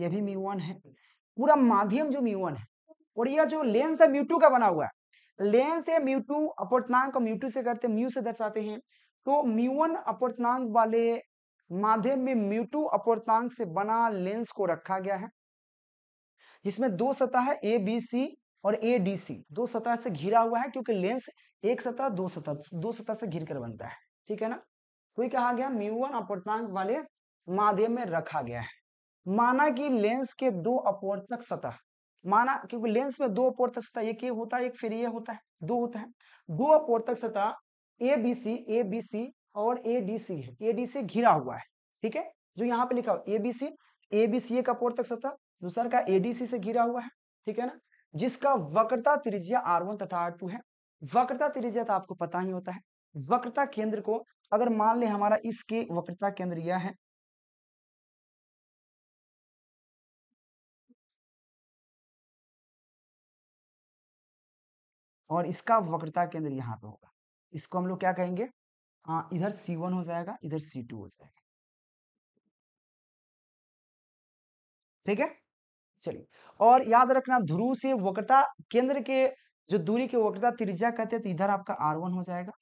यह भी म्यूवन है पूरा माध्यम जो म्यूवन है और यह जो लेंस है म्यूटू का बना हुआ है लेन से म्यू टू अपवर्तनांक म्यू टू से करते म्यू से दर्शाते हैं तो म्यू वन अपवर्तनांक वाले माध्यम में म्यू टू अपवर्तनांक से बना लेंस को रखा गया है जिसमें दो सतह है ए बी सी और ए डी सी दो सतह से घिरा हुआ है क्योंकि लेंस एक सतह दो सतह दो सतह से घिर कर बनता है ठीक है ना कोई तो कहा गया म्यू वन अपवर्तनांक वाले माध्यम में रखा गया है माना कि लेंस के दो अपवर्तक सतह माना क्योंकि लेंस में दो अपवर्तक सतह एक ये होता है एक फिर ये होता है दो होता है दो तक सतह A B C A B C और ए डी सी है ए डी सी घिरा हुआ है ठीक है जो यहाँ पे लिखा हो A B C A B C एक अपवर्तक सतह दूसरा का ए डी सी से घिरा हुआ है ठीक है ना जिसका वक्रता त्रिज्या आर वन तथा आर टू है वक्रता त्रिज्या तो आपको पता ही होता है वक्रता केंद्र को अगर मान ले हमारा इसके वक्रता केंद्र यह है और इसका वक्रता केंद्र यहाँ पे होगा इसको हम लोग क्या कहेंगे हाँ इधर सी वन हो जाएगा इधर सी टू हो जाएगा ठीक है चलिए और याद रखना ध्रुव से वक्रता केंद्र के जो दूरी के वक्रता त्रिज्या कहते हैं तो इधर आपका आर वन हो जाएगा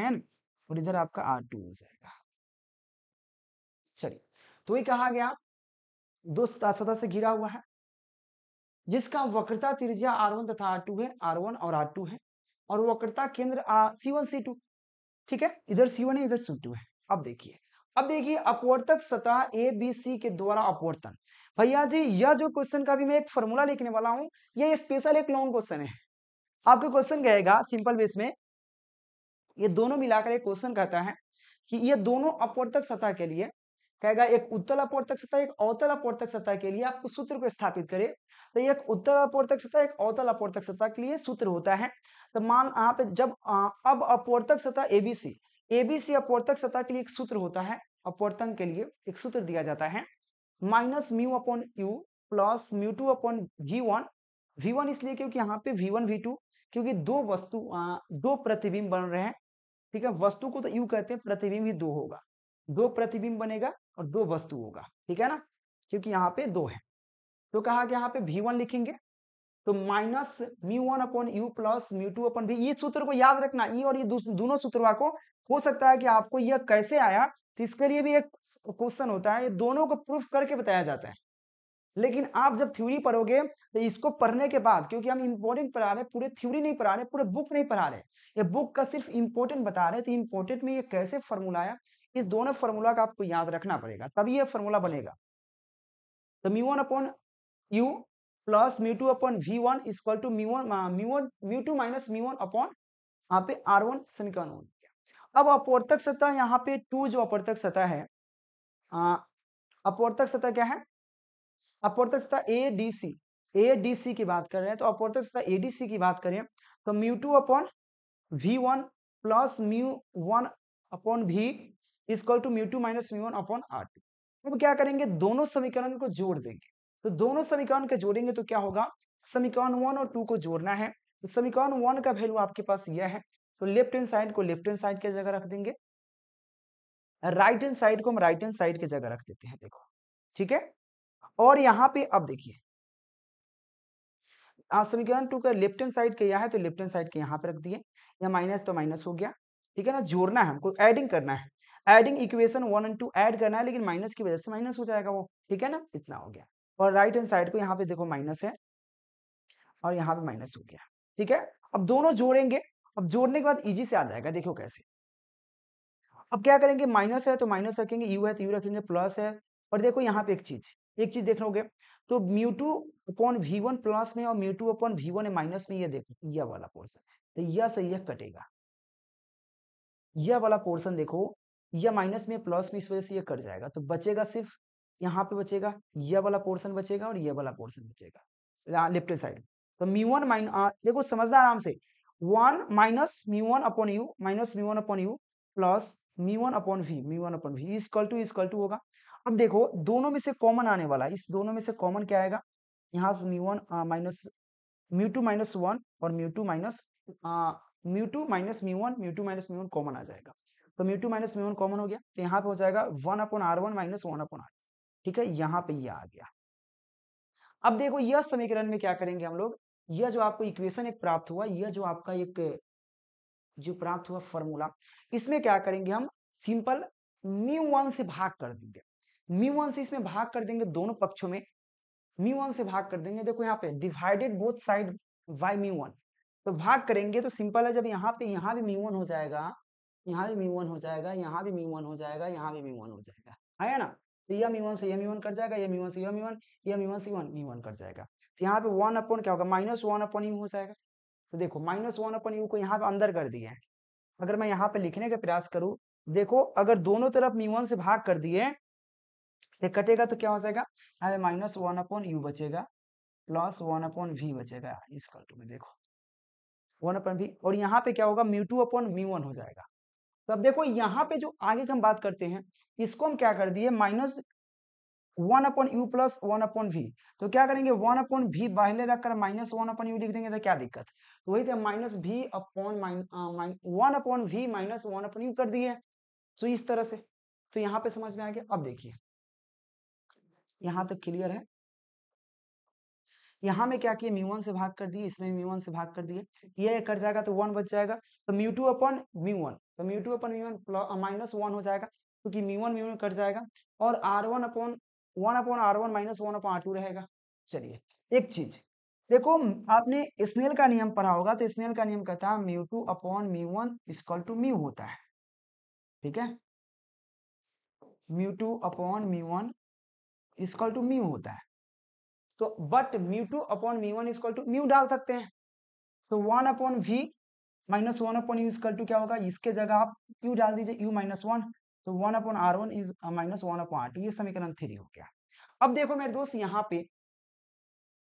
है ना और इधर आपका आर टू हो जाएगा चलिए तो ये कहा गया दो सतह से घिरा हुआ है जिसका वक्रता त्रिज्या वन तथा टू है वन और टू है और वक्रता केंद्र सी टू ठीक है इधर वन है इधर टू है अब देखिए अब देखिए अपवर्तक सतह ए बी सी के द्वारा अपवर्तन भैया जी यह जो क्वेश्चन का भी मैं एक फॉर्मूला लिखने वाला हूं यह स्पेशल एक लॉन्ग क्वेश्चन है आपका क्वेश्चन कहेगा सिंपल बेस में ये दोनों मिलाकर एक क्वेश्चन कहता है कि ये दोनों अपवर्तक सतह के लिए कहेगा एक उत्तल अपवर्तक सतह एक अवतल अपवर्तक सतह के लिए आपको सूत्र को स्थापित करें तो एक उत्तल अपवर्तक सतह एक अवतल अपवर्तक सतह के लिए सूत्र होता है तो मान आप पे जब अब अपवर्तक सतह एबीसी एबीसी अपवर्तक सतह के लिए एक सूत्र होता है अपवर्तन के लिए एक सूत्र दिया जाता है minus mu upon u plus mu two upon v one v one इसलिए क्योंकि यहाँ पे वी वन वी टू क्योंकि दो वस्तु दो प्रतिबिंब बन रहे हैं ठीक है वस्तु को तो यू कहते हैं प्रतिबिंब ही दो होगा दो प्रतिबिंब बनेगा और दो वस्तु होगा ठीक है ना क्योंकि यहाँ पे दो है तो कहा कि यहाँ पे भी वन लिखेंगे तो minus mu one upon u plus mu two upon भी ये सूत्र को याद रखना ये और ये दोनों सूत्रों को हो सकता है कि आपको यह कैसे आया तो इसके लिए भी एक क्वेश्चन होता है ये दोनों को प्रूफ करके बताया जाता है लेकिन आप जब थ्योरी पढ़ोगे तो इसको पढ़ने के बाद क्योंकि हम इम्पोर्टेंट पढ़ा रहे पूरे थ्योरी नहीं पढ़ा रहे पूरे बुक नहीं पढ़ा रहे ये बुक का सिर्फ इम्पोर्टेंट बता रहे तो इम्पोर्टेंट में ये कैसे फॉर्मूला आया इस दोनों फॉर्मूला का आपको याद रखना पड़ेगा तभी यह फॉर्मूला बनेगा तो mu one upon u plus mu two upon v one is equal to mu one mu one mu two minus mu one upon यहाँ पे आर वन समीकरण हो गया अब अपवर्तक सतह यहाँ पे टू जो अपवर्तक सतह है हाँ, अपवर्तक सतह क्या है अपवर्तक सतह A D C A D C की बात कर रहे हैं तो अपवर्तक सतह ए डी सी की बात करें तो mu two upon v one plus mu one upon v is equal to mu two minus mu one upon r two अब क्या करेंगे दोनों समीकरण को जोड़ देंगे तो दोनों समीकरण को जोड़ेंगे तो क्या होगा समीकरण वन और टू को जोड़ना है तो समीकरण वन का वैल्यू आपके पास यह है तो लेफ्ट हैंड साइड को लेफ्ट हैंड साइड की जगह रख देंगे राइट हैंड साइड को हम राइट हैंड साइड की जगह रख देते हैं देखो ठीक है और यहाँ पे अब देखिए समीकरण टू का लेफ्ट हैंड साइड का यह है तो लेफ्ट हैंड साइड के यहाँ पे रख दिए या माइनस तो माइनस हो गया ठीक है ना जोड़ना है हमको एडिंग करना है adding equation one and two add करना है लेकिन माइनस की वजह से माइनस हो जाएगा वो ठीक है ना इतना हो गया और राइट हैंड साइड को यहाँ पे देखो माइनस है और यहाँ पे माइनस हो गया ठीक है अब दोनों जोड़ेंगे अब जोड़ने के बाद इजी से आ जाएगा देखो कैसे अब क्या करेंगे माइनस है तो माइनस रखेंगे यू है तो यू रखेंगे प्लस है और देखो यहाँ पे एक चीज एक चीज देख लोगे तो mu two upon v one plus में और mu two upon v one minus में ये देखो यह वाला पोर्सन तो यह से यह कटेगा यह वाला पोर्सन देखो या माइनस में प्लस में इस वजह से ये कट जाएगा तो बचेगा सिर्फ यहाँ पे बचेगा यह वाला पोर्सन बचेगा और यह वाला पोर्सन बचेगा लेफ्ट साइड तो म्यू वन माइन देखो समझना आराम से one minus mu one upon u minus mu one upon u plus mu one upon v mu one upon v is equal to is equal to होगा अब देखो दोनों में से कॉमन आने वाला इस दोनों में से कॉमन क्या आएगा यहाँ से mu one minus mu two minus one और mu two minus mu two minus mu one mu two minus mu one common आ जाएगा तो mu two minus mu one common हो गया तो यहाँ पे हो जाएगा one upon r one minus one upon r ठीक है यहाँ पे ये आ गया अब देखो यह समीकरण में क्या करेंगे हम लोग यह जो आपको इक्वेशन एक प्राप्त हुआ यह जो आपका एक जो प्राप्त हुआ फॉर्मूला इसमें क्या करेंगे हम सिंपल म्यू वन से भाग कर देंगे म्यू वन से इसमें भाग कर देंगे दोनों पक्षों में म्यू वन से भाग कर देंगे देखो यहाँ पे divided both side by mu one तो भाग करेंगे तो सिंपल है जब यहाँ पे यहाँ भी म्यू वन हो जाएगा यहाँ भी मी वन हो जाएगा यहाँ भी मी वन हो जाएगा यहाँ भी मी वन हो जाएगा है ना तो यह मी वन से यह मी वन कट जाएगा यह मी वन से यह मी वन यह मी वन से वन मी वन कट जाएगा तो यहाँ पे वन अपॉन क्या होगा माइनस वन अपॉन यू हो जाएगा तो देखो माइनस वन अपॉन यू को यहाँ पे अंदर कर दिए अगर मैं यहाँ पे लिखने का प्रयास करूँ देखो अगर दोनों तरफ मी वन से भाग कर दिए ये कटेगा तो क्या हो जाएगा यहाँ पे माइनस वन अपॉन यू बचेगा प्लस वन अपॉन वी बचेगा इसकल टू में देखो वन अपॉन वी और यहाँ पे क्या होगा mu two upon mu one हो जाएगा तो अब देखो यहाँ पे जो आगे की हम बात करते हैं इसको हम क्या कर दिए minus one upon u plus one upon v तो क्या करेंगे वन अपॉन वी पहले रखकर माइनस वन अपॉन यू लिख देंगे तो क्या दिक्कत तो वही था minus v upon one upon v minus one upon u कर दिए तो इस तरह से तो यहाँ पे समझ में आ गया अब देखिए यहाँ तक क्लियर है यहाँ में क्या किया म्यू वन से भाग कर दिए इसमें म्यू वन से भाग कर दिए ये कट जाएगा तो वन बच जाएगा तो mu two upon mu one तो mu two upon mu one minus one हो जाएगा क्योंकि mu one mu one cut जाएगा और r one upon one upon r one minus one upon r two रहेगा चलिए एक चीज देखो आपने स्नेल का नियम पढ़ा होगा तो स्नेल का नियम कहता है mu two upon mu one is equal to mu होता है ठीक है mu two upon mu one is equal to mu होता है तो but mu two upon mu one is equal to mu डाल सकते हैं तो one upon v minus one upon u is equal to क्या होगा इसके जगह आप यू डाल दीजिए यू माइनस वन तो one upon r one is minus one upon r two ये समीकरण थ्री हो गया अब देखो मेरे दोस्त यहाँ पे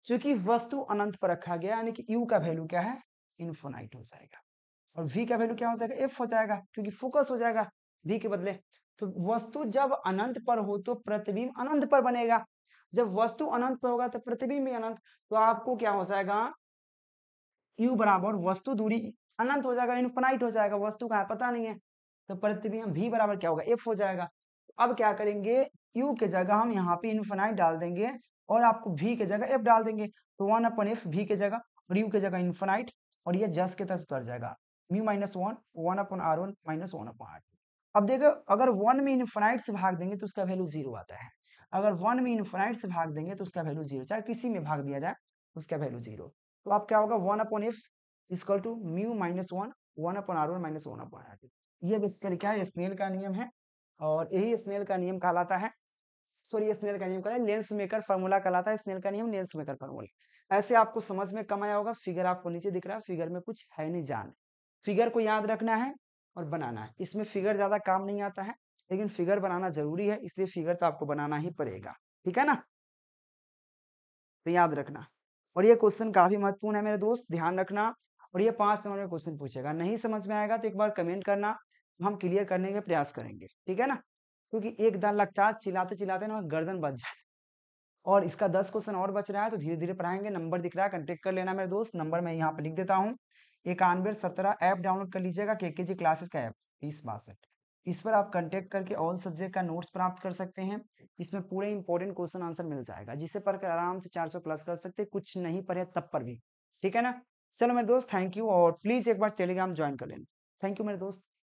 चूंकि वस्तु अनंत पर रखा गया यानी कि यू का वैल्यू क्या है इन्फोनाइट हो जाएगा और वी का वैल्यू क्या हो जाएगा एफ हो जाएगा क्योंकि फोकस हो जाएगा वी के बदले तो वस्तु जब अनंत पर हो तो प्रतिबिंब अनंत पर बनेगा जब वस्तु अनंत पर होगा तो पृथ्वी भी अनंत तो आपको क्या हो जाएगा यू बराबर वस्तु दूरी अनंत हो जाएगा इनफिनाइट हो जाएगा वस्तु का पता नहीं है तो पृथ्वी हम भी बराबर क्या होगा एफ हो जाएगा अब क्या करेंगे यू के जगह हम यहाँ पे इनफिनाइट डाल देंगे और आपको भी के जगह एफ डाल देंगे तो वन अपन एफ भी के जगह और यू के जगह इनफिनाइट और ये जस के तहत उतर जाएगा mu minus one one upon r one minus one upon r अब देखो अगर वन में इनफिनाइट से भाग देंगे तो उसका वैल्यू जीरो आता है अगर वन में इन्फाइनाइट से भाग देंगे तो उसका वैल्यू जीरो चाहे किसी में भाग दिया जाए उसका वैल्यू जीरो तो आप क्या होगा one upon f is equal to mu minus one one upon r one minus one upon r two ये बेसिकली क्या है स्नेल का नियम है और यही स्नेल का नियम कहलाता है सॉरी स्नेल का नियम कहलाता है लेंस मेकर फॉर्मूला कहलाता है स्नेल का नियम लेंस मेकर फॉर्मूला ऐसे आपको समझ में कम आया होगा फिगर आपको नीचे दिख रहा है फिगर में कुछ है नहीं जान फिगर को याद रखना है और बनाना है इसमें फिगर ज्यादा काम नहीं आता है लेकिन फिगर बनाना जरूरी है इसलिए फिगर तो आपको बनाना ही पड़ेगा ठीक है ना तो याद रखना और ये क्वेश्चन काफी महत्वपूर्ण है मेरे दोस्त ध्यान रखना और ये पांच नंबर में क्वेश्चन पूछेगा नहीं समझ में आएगा तो एक बार कमेंट करना हम क्लियर करने के प्रयास करेंगे ठीक है ना क्योंकि एक दान लगता है चिल्लाते चिल्लाते ना गर्दन बच जाए और इसका दस क्वेश्चन और बच रहा है तो धीरे धीरे पढ़ाएंगे नंबर दिख रहा है कंटेक्ट कर लेना मेरे दोस्त नंबर मैं यहाँ पर लिख देता हूँ इक्यानवे सत्रह ऐप डाउनलोड कर लीजिएगा के के जी क्लासेस का ऐप बीस बासठ इस पर आप कंटेक्ट करके ऑल सब्जेक्ट का नोट्स प्राप्त कर सकते हैं इसमें पूरे इंपॉर्टेंट क्वेश्चन आंसर मिल जाएगा जिसे पढ़कर आराम से 400 प्लस कर सकते हैं कुछ नहीं पढ़े तब पर भी ठीक है ना चलो मेरे दोस्त थैंक यू और प्लीज एक बार टेलीग्राम ज्वाइन कर लेना थैंक यू मेरे दोस्त